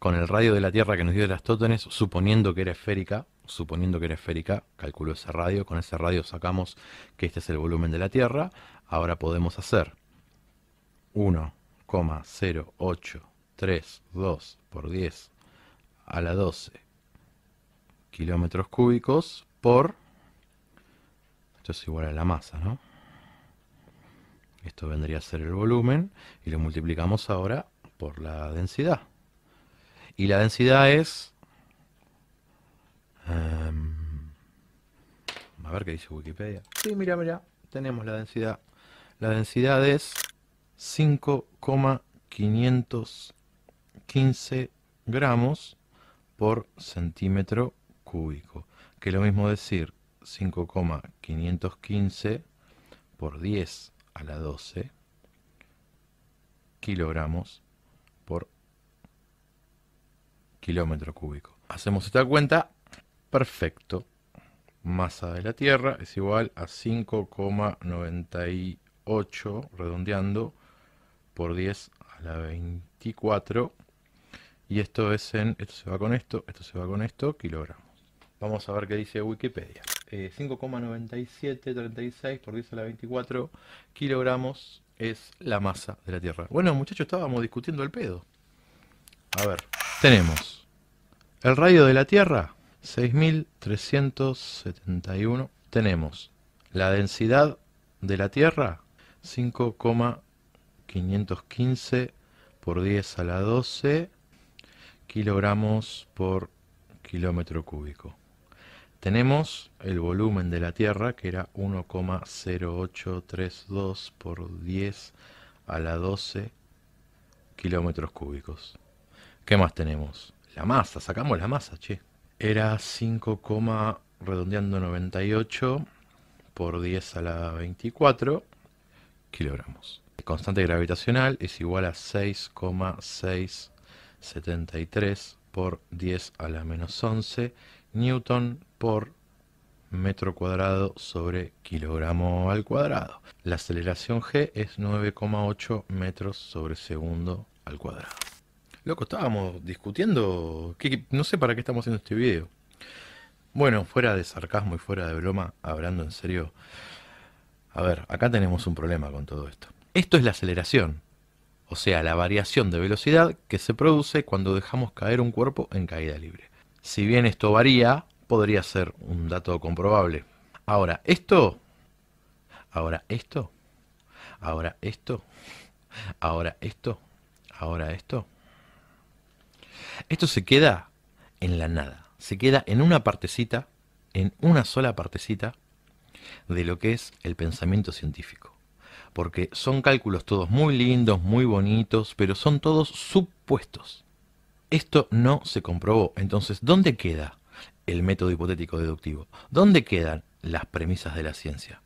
con el radio de la Tierra que nos dio de las suponiendo que era esférica, suponiendo que era esférica, calculó ese radio, con ese radio sacamos que este es el volumen de la Tierra, ahora podemos hacer 1,0832 por 10 a la 12 kilómetros cúbicos por, esto es igual a la masa, ¿no? Esto vendría a ser el volumen y lo multiplicamos ahora por la densidad. Y la densidad es... Em, a ver qué dice Wikipedia. Sí, mira, mira. Tenemos la densidad. La densidad es 5,515 gramos por centímetro cúbico. Que es lo mismo decir 5,515 por 10 a la 12 kilogramos por kilómetro cúbico. Hacemos esta cuenta, perfecto. Masa de la Tierra es igual a 5,98 redondeando por 10 a la 24. Y esto es en, esto se va con esto, esto se va con esto, kilogramos. Vamos a ver qué dice Wikipedia. 5,9736 eh, por 10 a la 24 kilogramos es la masa de la Tierra. Bueno, muchachos, estábamos discutiendo el pedo. A ver tenemos el radio de la Tierra, 6371. Tenemos la densidad de la Tierra, 5,515 por 10 a la 12 kilogramos por kilómetro cúbico. Tenemos el volumen de la Tierra, que era 1,0832 por 10 a la 12 kilómetros cúbicos. ¿Qué más tenemos? La masa, sacamos la masa, che. Era 5, redondeando 98 por 10 a la 24 kilogramos. Constante gravitacional es igual a 6,673 por 10 a la menos 11 newton por metro cuadrado sobre kilogramo al cuadrado. La aceleración g es 9,8 metros sobre segundo al cuadrado. Loco, estábamos discutiendo. no sé para qué estamos haciendo este video. Bueno, fuera de sarcasmo y fuera de broma, hablando en serio. A ver, acá tenemos un problema con todo esto. Esto es la aceleración, o sea, la variación de velocidad que se produce cuando dejamos caer un cuerpo en caída libre. Si bien esto varía, podría ser un dato comprobable. Ahora, esto. Ahora, esto. Ahora, esto. Ahora, esto. Ahora, esto. Esto se queda en la nada, se queda en una partecita, en una sola partecita de lo que es el pensamiento científico. Porque son cálculos todos muy lindos, muy bonitos, pero son todos supuestos. Esto no se comprobó. Entonces, ¿dónde queda el método hipotético deductivo? ¿Dónde quedan las premisas de la ciencia?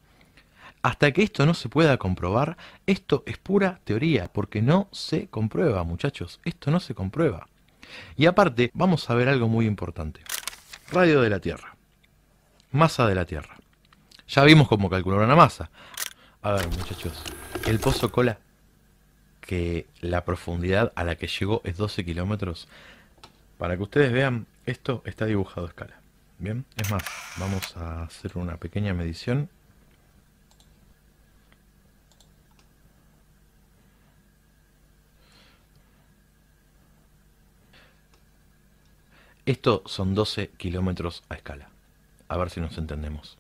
Hasta que esto no se pueda comprobar, esto es pura teoría, porque no se comprueba, muchachos. Esto no se comprueba. Y aparte, vamos a ver algo muy importante. Radio de la Tierra. Masa de la Tierra. Ya vimos cómo calcular una masa. A ver, muchachos. El pozo cola, que la profundidad a la que llegó es 12 kilómetros. Para que ustedes vean, esto está dibujado a escala. Bien, es más, vamos a hacer una pequeña medición Esto son 12 kilómetros a escala. A ver si nos entendemos.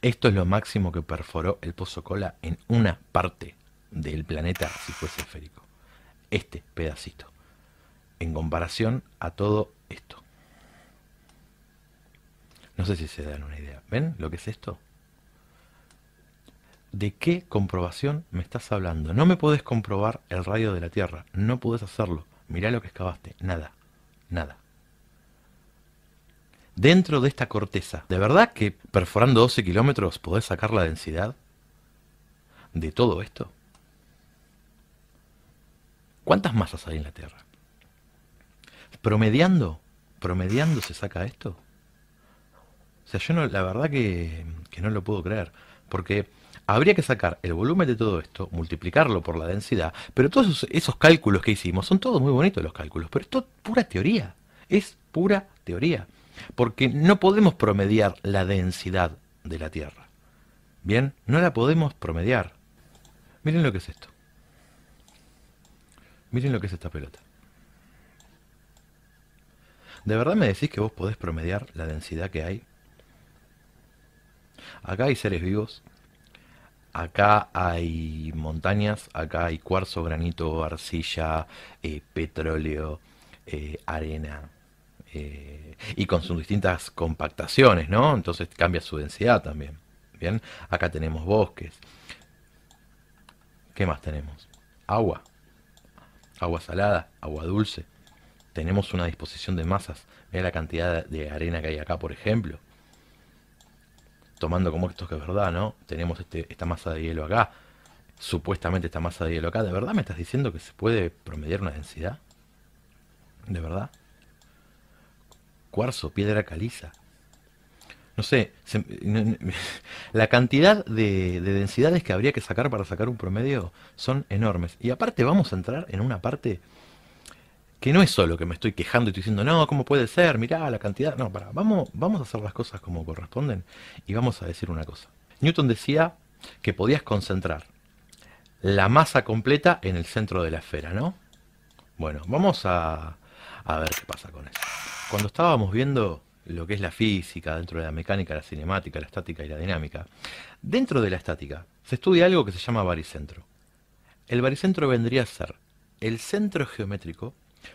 Esto es lo máximo que perforó el Pozo Cola en una parte del planeta, si fuese esférico. Este pedacito. En comparación a todo esto. No sé si se dan una idea. ¿Ven lo que es esto? ¿De qué comprobación me estás hablando? No me podés comprobar el radio de la Tierra. No podés hacerlo. Mirá lo que excavaste. Nada. Nada dentro de esta corteza. ¿De verdad que perforando 12 kilómetros podés sacar la densidad de todo esto? ¿Cuántas masas hay en la Tierra? Promediando, promediando se saca esto. O sea, yo no, la verdad que, no lo puedo creer. Porque habría que sacar el volumen de todo esto, multiplicarlo por la densidad, pero todos esos, cálculos que hicimos, son todos muy bonitos los cálculos, pero esto es pura teoría, es pura teoría porque no podemos promediar la densidad de la Tierra. Bien, no la podemos promediar. Miren lo que es esto. Miren lo que es esta pelota. ¿De verdad me decís que vos podés promediar la densidad que hay? Acá hay seres vivos, acá hay montañas, acá hay cuarzo, granito, arcilla, eh, petróleo, eh, arena, eh, y con sus distintas compactaciones, ¿no? Entonces cambia su densidad también. Bien, acá tenemos bosques. ¿Qué más tenemos? Agua, agua salada, agua dulce. Tenemos una disposición de masas. Mira la cantidad de arena que hay acá, por ejemplo. Tomando como esto que es verdad, ¿no? Tenemos este, esta masa de hielo acá. Supuestamente esta masa de hielo acá. ¿De verdad me estás diciendo que se puede promediar una densidad? ¿De verdad? cuarzo, piedra caliza. No sé, la cantidad de, densidades que habría que sacar para sacar un promedio son enormes. Y aparte vamos a entrar en una parte que no es solo que me estoy quejando y estoy diciendo, no, ¿cómo puede ser? Mirá la cantidad. No, para, vamos, vamos a hacer las cosas como corresponden y vamos a decir una cosa. Newton decía que podías concentrar la masa completa en el centro de la esfera, ¿no? Bueno, vamos a ver qué pasa con eso cuando estábamos viendo lo que es la física, dentro de la mecánica, la cinemática, la estática y la dinámica, dentro de la estática se estudia algo que se llama baricentro. El baricentro vendría a ser el centro geométrico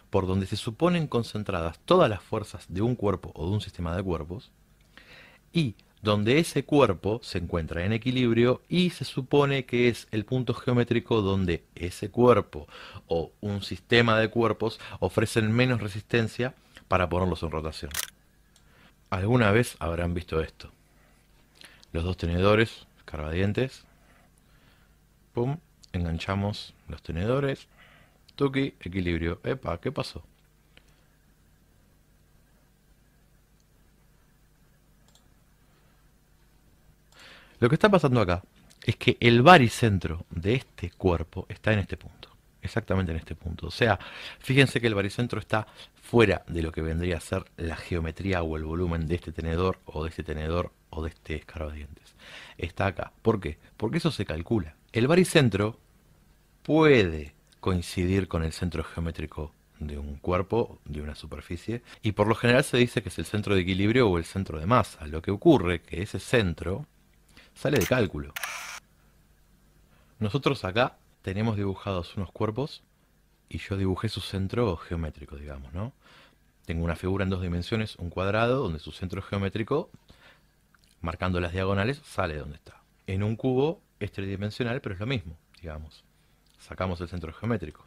por donde se suponen concentradas todas las fuerzas de un cuerpo o de un sistema de cuerpos y donde ese cuerpo se encuentra en equilibrio y se supone que es el punto geométrico donde ese cuerpo o un sistema de cuerpos ofrecen menos resistencia para ponerlos en rotación. Alguna vez habrán visto esto. Los dos tenedores, escarbadientes, Pum, enganchamos los tenedores. Tuki, equilibrio. Epa, ¿qué pasó? Lo que está pasando acá es que el baricentro de este cuerpo está en este punto exactamente en este punto. O sea, fíjense que el baricentro está fuera de lo que vendría a ser la geometría o el volumen de este tenedor o de este tenedor o de este dientes. Está acá. ¿Por qué? Porque eso se calcula. El baricentro puede coincidir con el centro geométrico de un cuerpo, de una superficie, y por lo general se dice que es el centro de equilibrio o el centro de masa. Lo que ocurre que ese centro sale de cálculo. Nosotros acá tenemos dibujados unos cuerpos y yo dibujé su centro geométrico, digamos, ¿no? Tengo una figura en dos dimensiones, un cuadrado, donde su centro geométrico, marcando las diagonales, sale de donde está. En un cubo es tridimensional, pero es lo mismo, digamos. Sacamos el centro geométrico.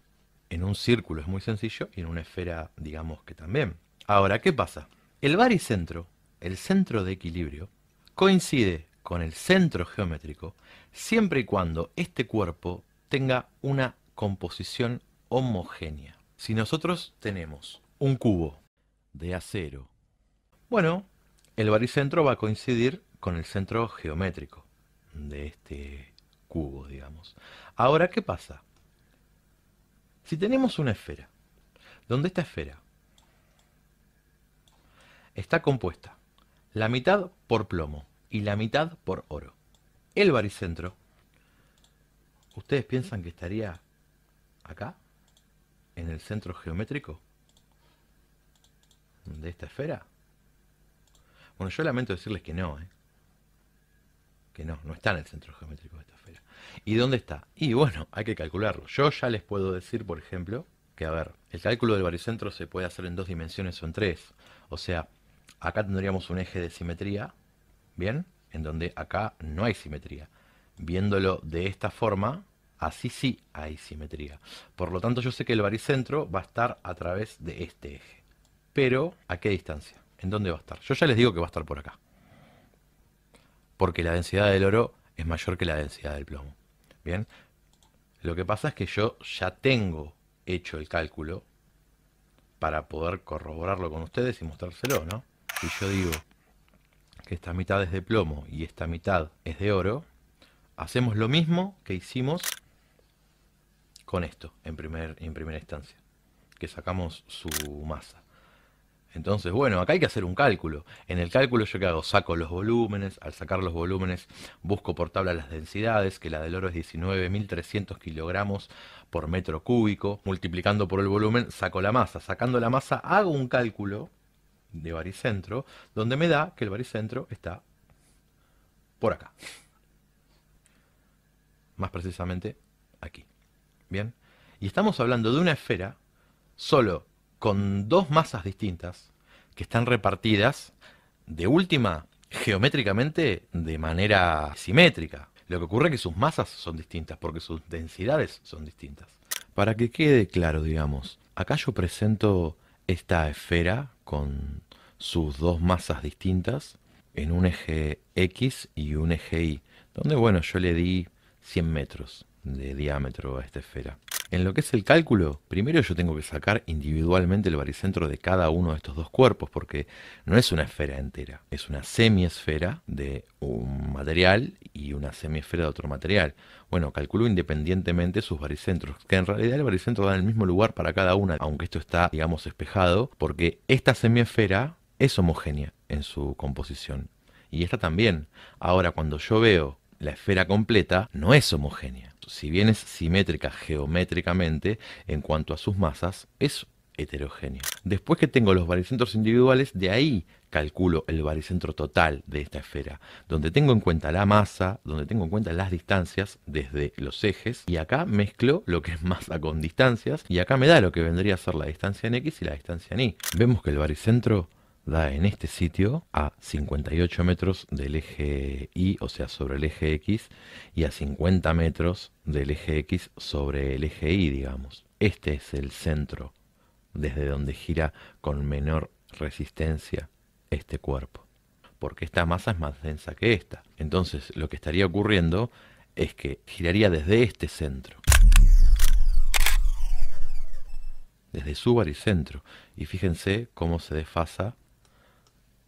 En un círculo es muy sencillo y en una esfera, digamos que también. Ahora, ¿qué pasa? El baricentro, el centro de equilibrio, coincide con el centro geométrico siempre y cuando este cuerpo tenga una composición homogénea. Si nosotros tenemos un cubo de acero, bueno, el baricentro va a coincidir con el centro geométrico de este cubo, digamos. Ahora, ¿qué pasa? Si tenemos una esfera, donde esta esfera está compuesta la mitad por plomo y la mitad por oro, el baricentro ¿Ustedes piensan que estaría acá? ¿En el centro geométrico? ¿De esta esfera? Bueno, yo lamento decirles que no, ¿eh? Que no, no está en el centro geométrico de esta esfera. ¿Y dónde está? Y bueno, hay que calcularlo. Yo ya les puedo decir, por ejemplo, que a ver, el cálculo del baricentro se puede hacer en dos dimensiones o en tres. O sea, acá tendríamos un eje de simetría, ¿bien? En donde acá no hay simetría viéndolo de esta forma, así sí hay simetría. Por lo tanto, yo sé que el baricentro va a estar a través de este eje. Pero, ¿a qué distancia? ¿En dónde va a estar? Yo ya les digo que va a estar por acá. Porque la densidad del oro es mayor que la densidad del plomo. Bien, lo que pasa es que yo ya tengo hecho el cálculo para poder corroborarlo con ustedes y mostrárselo, ¿no? Si yo digo que esta mitad es de plomo y esta mitad es de oro, hacemos lo mismo que hicimos con esto en, primer, en primera instancia, que sacamos su masa. Entonces, bueno, acá hay que hacer un cálculo. En el cálculo yo qué hago, saco los volúmenes, al sacar los volúmenes busco por tabla las densidades, que la del oro es 19.300 kilogramos por metro cúbico. Multiplicando por el volumen, saco la masa. Sacando la masa hago un cálculo de baricentro, donde me da que el baricentro está por acá más precisamente aquí. Bien, y estamos hablando de una esfera solo con dos masas distintas que están repartidas de última geométricamente de manera simétrica. Lo que ocurre es que sus masas son distintas porque sus densidades son distintas. Para que quede claro, digamos, acá yo presento esta esfera con sus dos masas distintas en un eje X y un eje Y, donde bueno, yo le di 100 metros de diámetro a esta esfera. En lo que es el cálculo, primero yo tengo que sacar individualmente el baricentro de cada uno de estos dos cuerpos, porque no es una esfera entera, es una semiesfera de un material y una semiesfera de otro material. Bueno, calculo independientemente sus baricentros, que en realidad el baricentro da en el mismo lugar para cada una, aunque esto está, digamos, espejado, porque esta semiesfera es homogénea en su composición. Y esta también. Ahora, cuando yo veo la esfera completa no es homogénea. Si bien es simétrica geométricamente en cuanto a sus masas, es heterogénea. Después que tengo los baricentros individuales, de ahí calculo el baricentro total de esta esfera, donde tengo en cuenta la masa, donde tengo en cuenta las distancias desde los ejes, y acá mezclo lo que es masa con distancias, y acá me da lo que vendría a ser la distancia en X y la distancia en Y. Vemos que el baricentro da en este sitio a 58 metros del eje Y, o sea, sobre el eje X, y a 50 metros del eje X sobre el eje Y, digamos. Este es el centro desde donde gira con menor resistencia este cuerpo, porque esta masa es más densa que esta. Entonces, lo que estaría ocurriendo es que giraría desde este centro. desde su baricentro y fíjense cómo se desfasa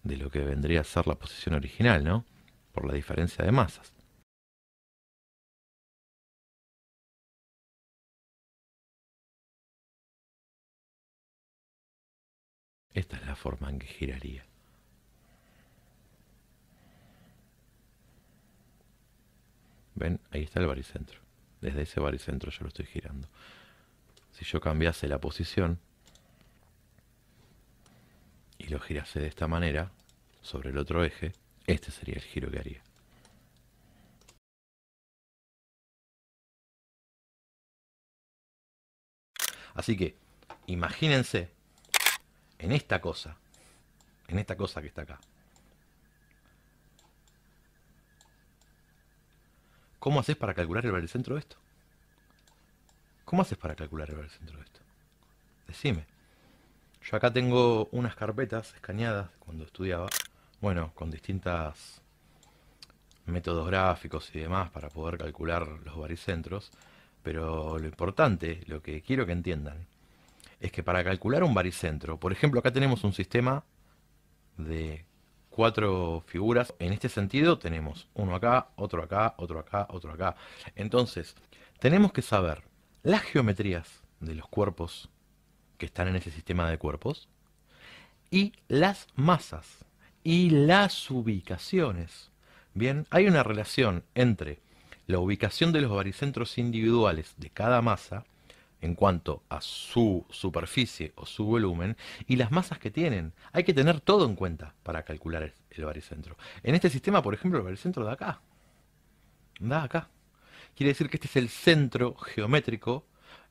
de lo que vendría a ser la posición original, ¿no? Por la diferencia de masas. Esta es la forma en que giraría. ¿Ven? Ahí está el baricentro. Desde ese baricentro yo lo estoy girando. Si yo cambiase la posición, y lo girase de esta manera sobre el otro eje, este sería el giro que haría. Así que imagínense en esta cosa, en esta cosa que está acá. ¿Cómo haces para calcular el valor centro de esto? ¿Cómo haces para calcular el valor centro de esto? Decime. Yo acá tengo unas carpetas escaneadas cuando estudiaba, bueno, con distintas métodos gráficos y demás para poder calcular los baricentros, pero lo importante, lo que quiero que entiendan, es que para calcular un baricentro, por ejemplo, acá tenemos un sistema de cuatro figuras. En este sentido tenemos uno acá, otro acá, otro acá, otro acá. Entonces, tenemos que saber las geometrías de los cuerpos que están en ese sistema de cuerpos, y las masas y las ubicaciones. Bien, hay una relación entre la ubicación de los baricentros individuales de cada masa en cuanto a su superficie o su volumen y las masas que tienen. Hay que tener todo en cuenta para calcular el baricentro. En este sistema, por ejemplo, el baricentro de acá. Da acá. Quiere decir que este es el centro geométrico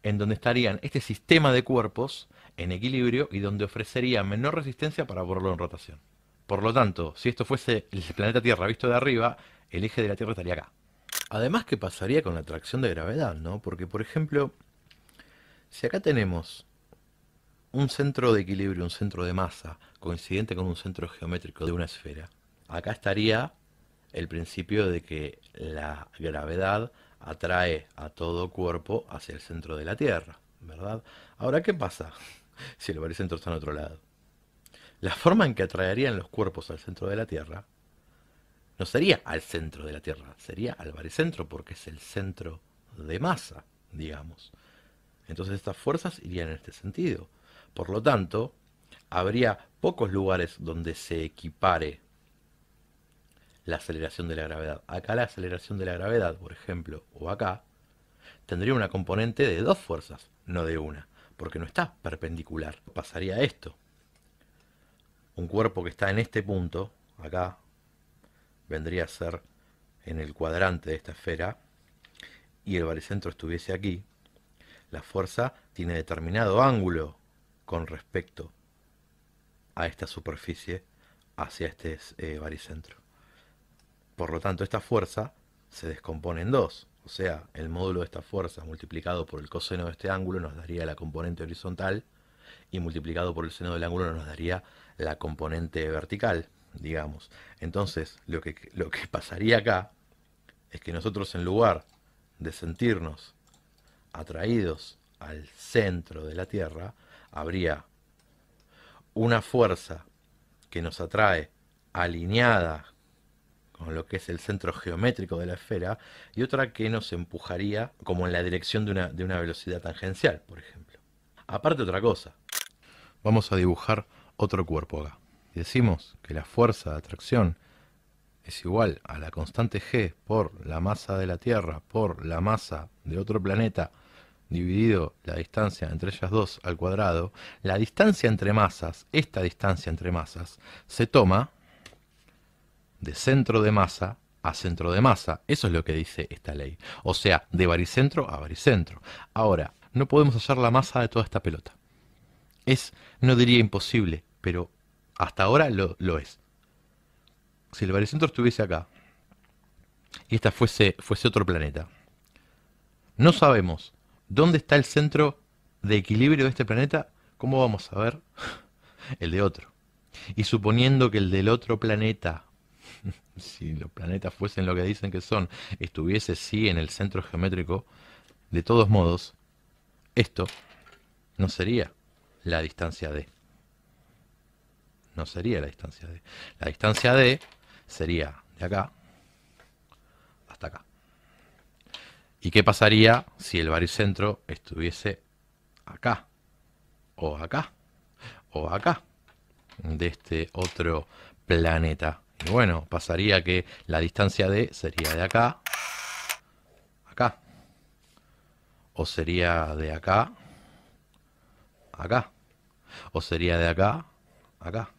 en donde estarían este sistema de cuerpos en equilibrio y donde ofrecería menor resistencia para ponerlo en rotación. Por lo tanto, si esto fuese el planeta Tierra visto de arriba, el eje de la Tierra estaría acá. Además, ¿qué pasaría con la atracción de gravedad? ¿no? Porque, por ejemplo, si acá tenemos un centro de equilibrio, un centro de masa, coincidente con un centro geométrico de una esfera, acá estaría el principio de que la gravedad atrae a todo cuerpo hacia el centro de la Tierra, ¿verdad? Ahora, ¿qué pasa si el baricentro está en otro lado? La forma en que atraerían los cuerpos al centro de la Tierra no sería al centro de la Tierra, sería al baricentro porque es el centro de masa, digamos. Entonces estas fuerzas irían en este sentido. Por lo tanto, habría pocos lugares donde se equipare la aceleración de la gravedad. Acá la aceleración de la gravedad, por ejemplo, o acá, tendría una componente de dos fuerzas, no de una, porque no está perpendicular. Pasaría esto. Un cuerpo que está en este punto, acá, vendría a ser en el cuadrante de esta esfera, y el baricentro estuviese aquí, la fuerza tiene determinado ángulo con respecto a esta superficie hacia este eh, baricentro. Por lo tanto, esta fuerza se descompone en dos. O sea, el módulo de esta fuerza multiplicado por el coseno de este ángulo nos daría la componente horizontal y multiplicado por el seno del ángulo nos daría la componente vertical, digamos. Entonces, lo que, lo que pasaría acá es que nosotros en lugar de sentirnos atraídos al centro de la Tierra, habría una fuerza que nos atrae alineada lo que es el centro geométrico de la esfera, y otra que nos empujaría como en la dirección de una, de una velocidad tangencial, por ejemplo. Aparte otra cosa, vamos a dibujar otro cuerpo acá. Decimos que la fuerza de atracción es igual a la constante G por la masa de la Tierra por la masa de otro planeta dividido la distancia entre ellas dos al cuadrado, la distancia entre masas, esta distancia entre masas, se toma de centro de masa a centro de masa. Eso es lo que dice esta ley. O sea, de baricentro a baricentro. Ahora, no podemos hacer la masa de toda esta pelota. Es, no diría imposible, pero hasta ahora lo, es. Si el baricentro estuviese acá y esta fuese, fuese otro planeta, no sabemos dónde está el centro de equilibrio de este planeta, ¿cómo vamos a ver el de otro? Y suponiendo que el del otro planeta si los planetas fuesen lo que dicen que son, estuviese sí en el centro geométrico, de todos modos, esto no sería la distancia D. No sería la distancia D. La distancia D sería de acá hasta acá. ¿Y qué pasaría si el baricentro estuviese acá? O acá. O acá. De este otro planeta y bueno, pasaría que la distancia D sería de acá, acá. O sería de acá, acá. O sería de acá, acá.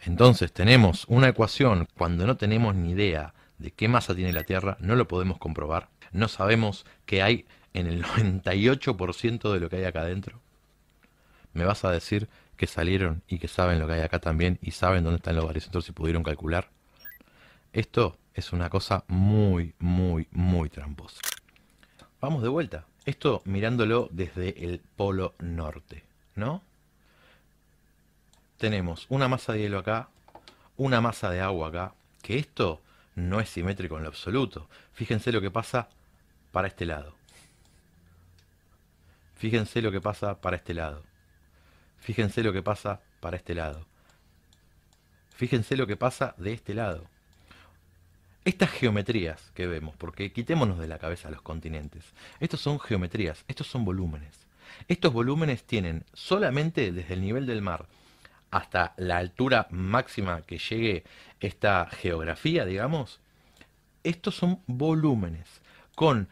Entonces tenemos una ecuación cuando no tenemos ni idea de qué masa tiene la Tierra, no lo podemos comprobar. No sabemos qué hay en el 98% de lo que hay acá adentro. Me vas a decir que salieron y que saben lo que hay acá también y saben dónde están los baricentros y pudieron calcular. Esto es una cosa muy, muy, muy tramposa. Vamos de vuelta. Esto mirándolo desde el polo norte, ¿no? Tenemos una masa de hielo acá, una masa de agua acá, que esto no es simétrico en lo absoluto. Fíjense lo que pasa para este lado. Fíjense lo que pasa para este lado. Fíjense lo que pasa para este lado. Fíjense lo que pasa de este lado. Estas geometrías que vemos, porque quitémonos de la cabeza los continentes, estos son geometrías, estos son volúmenes. Estos volúmenes tienen solamente desde el nivel del mar hasta la altura máxima que llegue esta geografía, digamos, estos son volúmenes con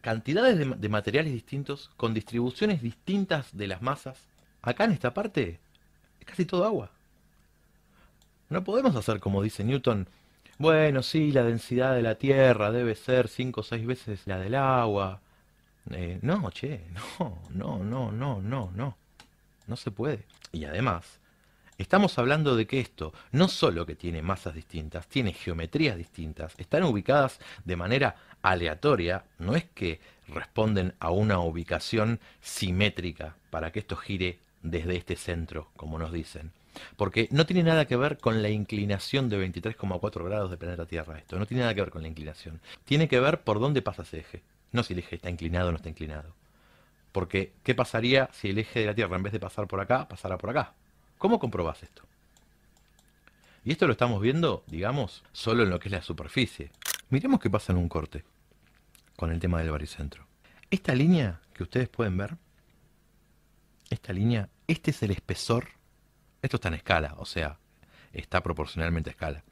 cantidades de, de materiales distintos, con distribuciones distintas de las masas, Acá en esta parte es casi todo agua. No podemos hacer como dice Newton. Bueno, sí, la densidad de la Tierra debe ser cinco o seis veces la del agua. Eh, no, che, no, no, no, no, no, no. No se puede. Y además, estamos hablando de que esto no solo que tiene masas distintas, tiene geometrías distintas, están ubicadas de manera aleatoria, no es que responden a una ubicación simétrica para que esto gire desde este centro, como nos dicen. Porque no tiene nada que ver con la inclinación de 23,4 grados de planeta Tierra esto, no tiene nada que ver con la inclinación. Tiene que ver por dónde pasa ese eje, no si el eje está inclinado o no está inclinado. Porque, ¿qué pasaría si el eje de la Tierra, en vez de pasar por acá, pasara por acá? ¿Cómo comprobás esto? Y esto lo estamos viendo, digamos, solo en lo que es la superficie. Miremos qué pasa en un corte con el tema del baricentro. Esta línea que ustedes pueden ver esta línea, este es el espesor, esto está en escala, o sea, está proporcionalmente a escala.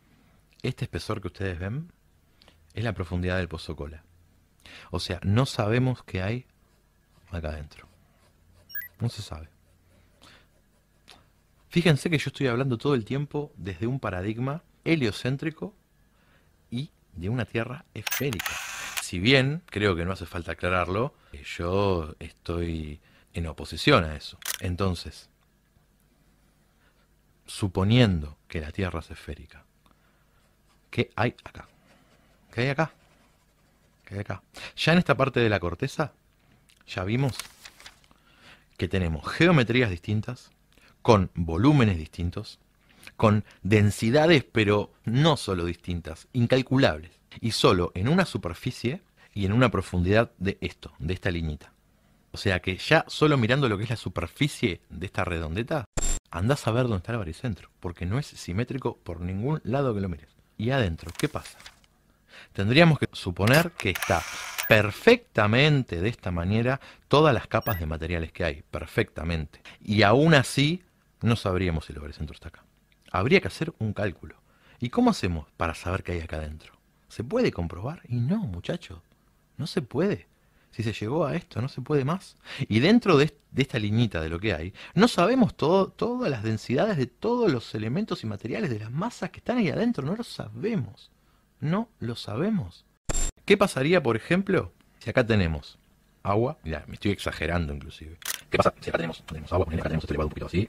Este espesor que ustedes ven es la profundidad del pozo cola. O sea, no sabemos qué hay acá adentro. No se sabe. Fíjense que yo estoy hablando todo el tiempo desde un paradigma heliocéntrico y de una Tierra esférica. Si bien, creo que no hace falta aclararlo, eh, yo estoy en oposición a eso. Entonces, suponiendo que la Tierra es esférica, ¿qué hay acá? ¿Qué hay acá? ¿Qué hay acá? Ya en esta parte de la corteza, ya vimos que tenemos geometrías distintas, con volúmenes distintos, con densidades pero no solo distintas, incalculables, y solo en una superficie y en una profundidad de esto, de esta liñita. O sea que ya solo mirando lo que es la superficie de esta redondeta, andás a ver dónde está el baricentro, porque no es simétrico por ningún lado que lo mires. Y adentro, ¿qué pasa? Tendríamos que suponer que está perfectamente de esta manera todas las capas de materiales que hay, perfectamente. Y aún así, no sabríamos si el baricentro está acá. Habría que hacer un cálculo. ¿Y cómo hacemos para saber qué hay acá adentro? ¿Se puede comprobar? Y no, muchachos, no se puede si se llegó a esto, no se puede más. Y dentro de, esta liñita de lo que hay, no sabemos todo, todas las densidades de todos los elementos y materiales de las masas que están ahí adentro, no lo sabemos. No lo sabemos. ¿Qué pasaría, por ejemplo, si acá tenemos agua? Mira, me estoy exagerando inclusive. ¿Qué pasa si acá tenemos, agua? Acá tenemos elevado un poquito así,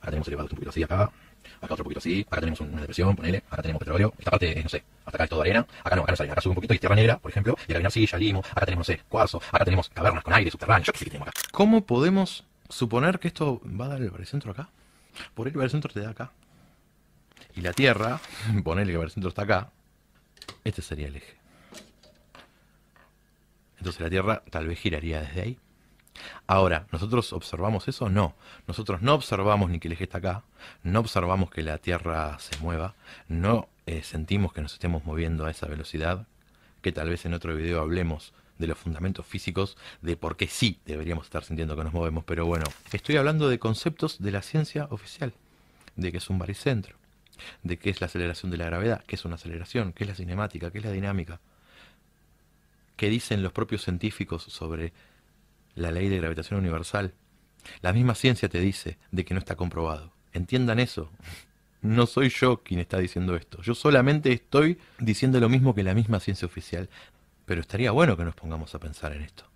acá tenemos elevado un poquito así, acá, acá otro poquito así, acá tenemos una depresión, ponele, acá tenemos petróleo, esta parte, no sé, hasta acá es todo arena, acá no, acá no sale, acá sube un poquito y tierra negra, por ejemplo, y acá viene arcilla, limo, acá tenemos, no sé, cuarzo, acá tenemos cavernas con aire subterráneo, acá. ¿Cómo podemos suponer que esto va a dar el baricentro acá? Por el baricentro te da acá. Y la Tierra, ponele que el baricentro está acá, este sería el eje. Entonces la Tierra tal vez giraría desde ahí. Ahora, ¿nosotros observamos eso? No. Nosotros no observamos ni que el eje está acá, no observamos que la Tierra se mueva, no eh, sentimos que nos estemos moviendo a esa velocidad, que tal vez en otro video hablemos de los fundamentos físicos, de por qué sí deberíamos estar sintiendo que nos movemos, pero bueno, estoy hablando de conceptos de la ciencia oficial, de que es un baricentro, de qué es la aceleración de la gravedad, que es una aceleración, que es la cinemática, que es la dinámica, qué dicen los propios científicos sobre la ley de gravitación universal. La misma ciencia te dice de que no está comprobado. Entiendan eso. No soy yo quien está diciendo esto. Yo solamente estoy diciendo lo mismo que la misma ciencia oficial. Pero estaría bueno que nos pongamos a pensar en esto.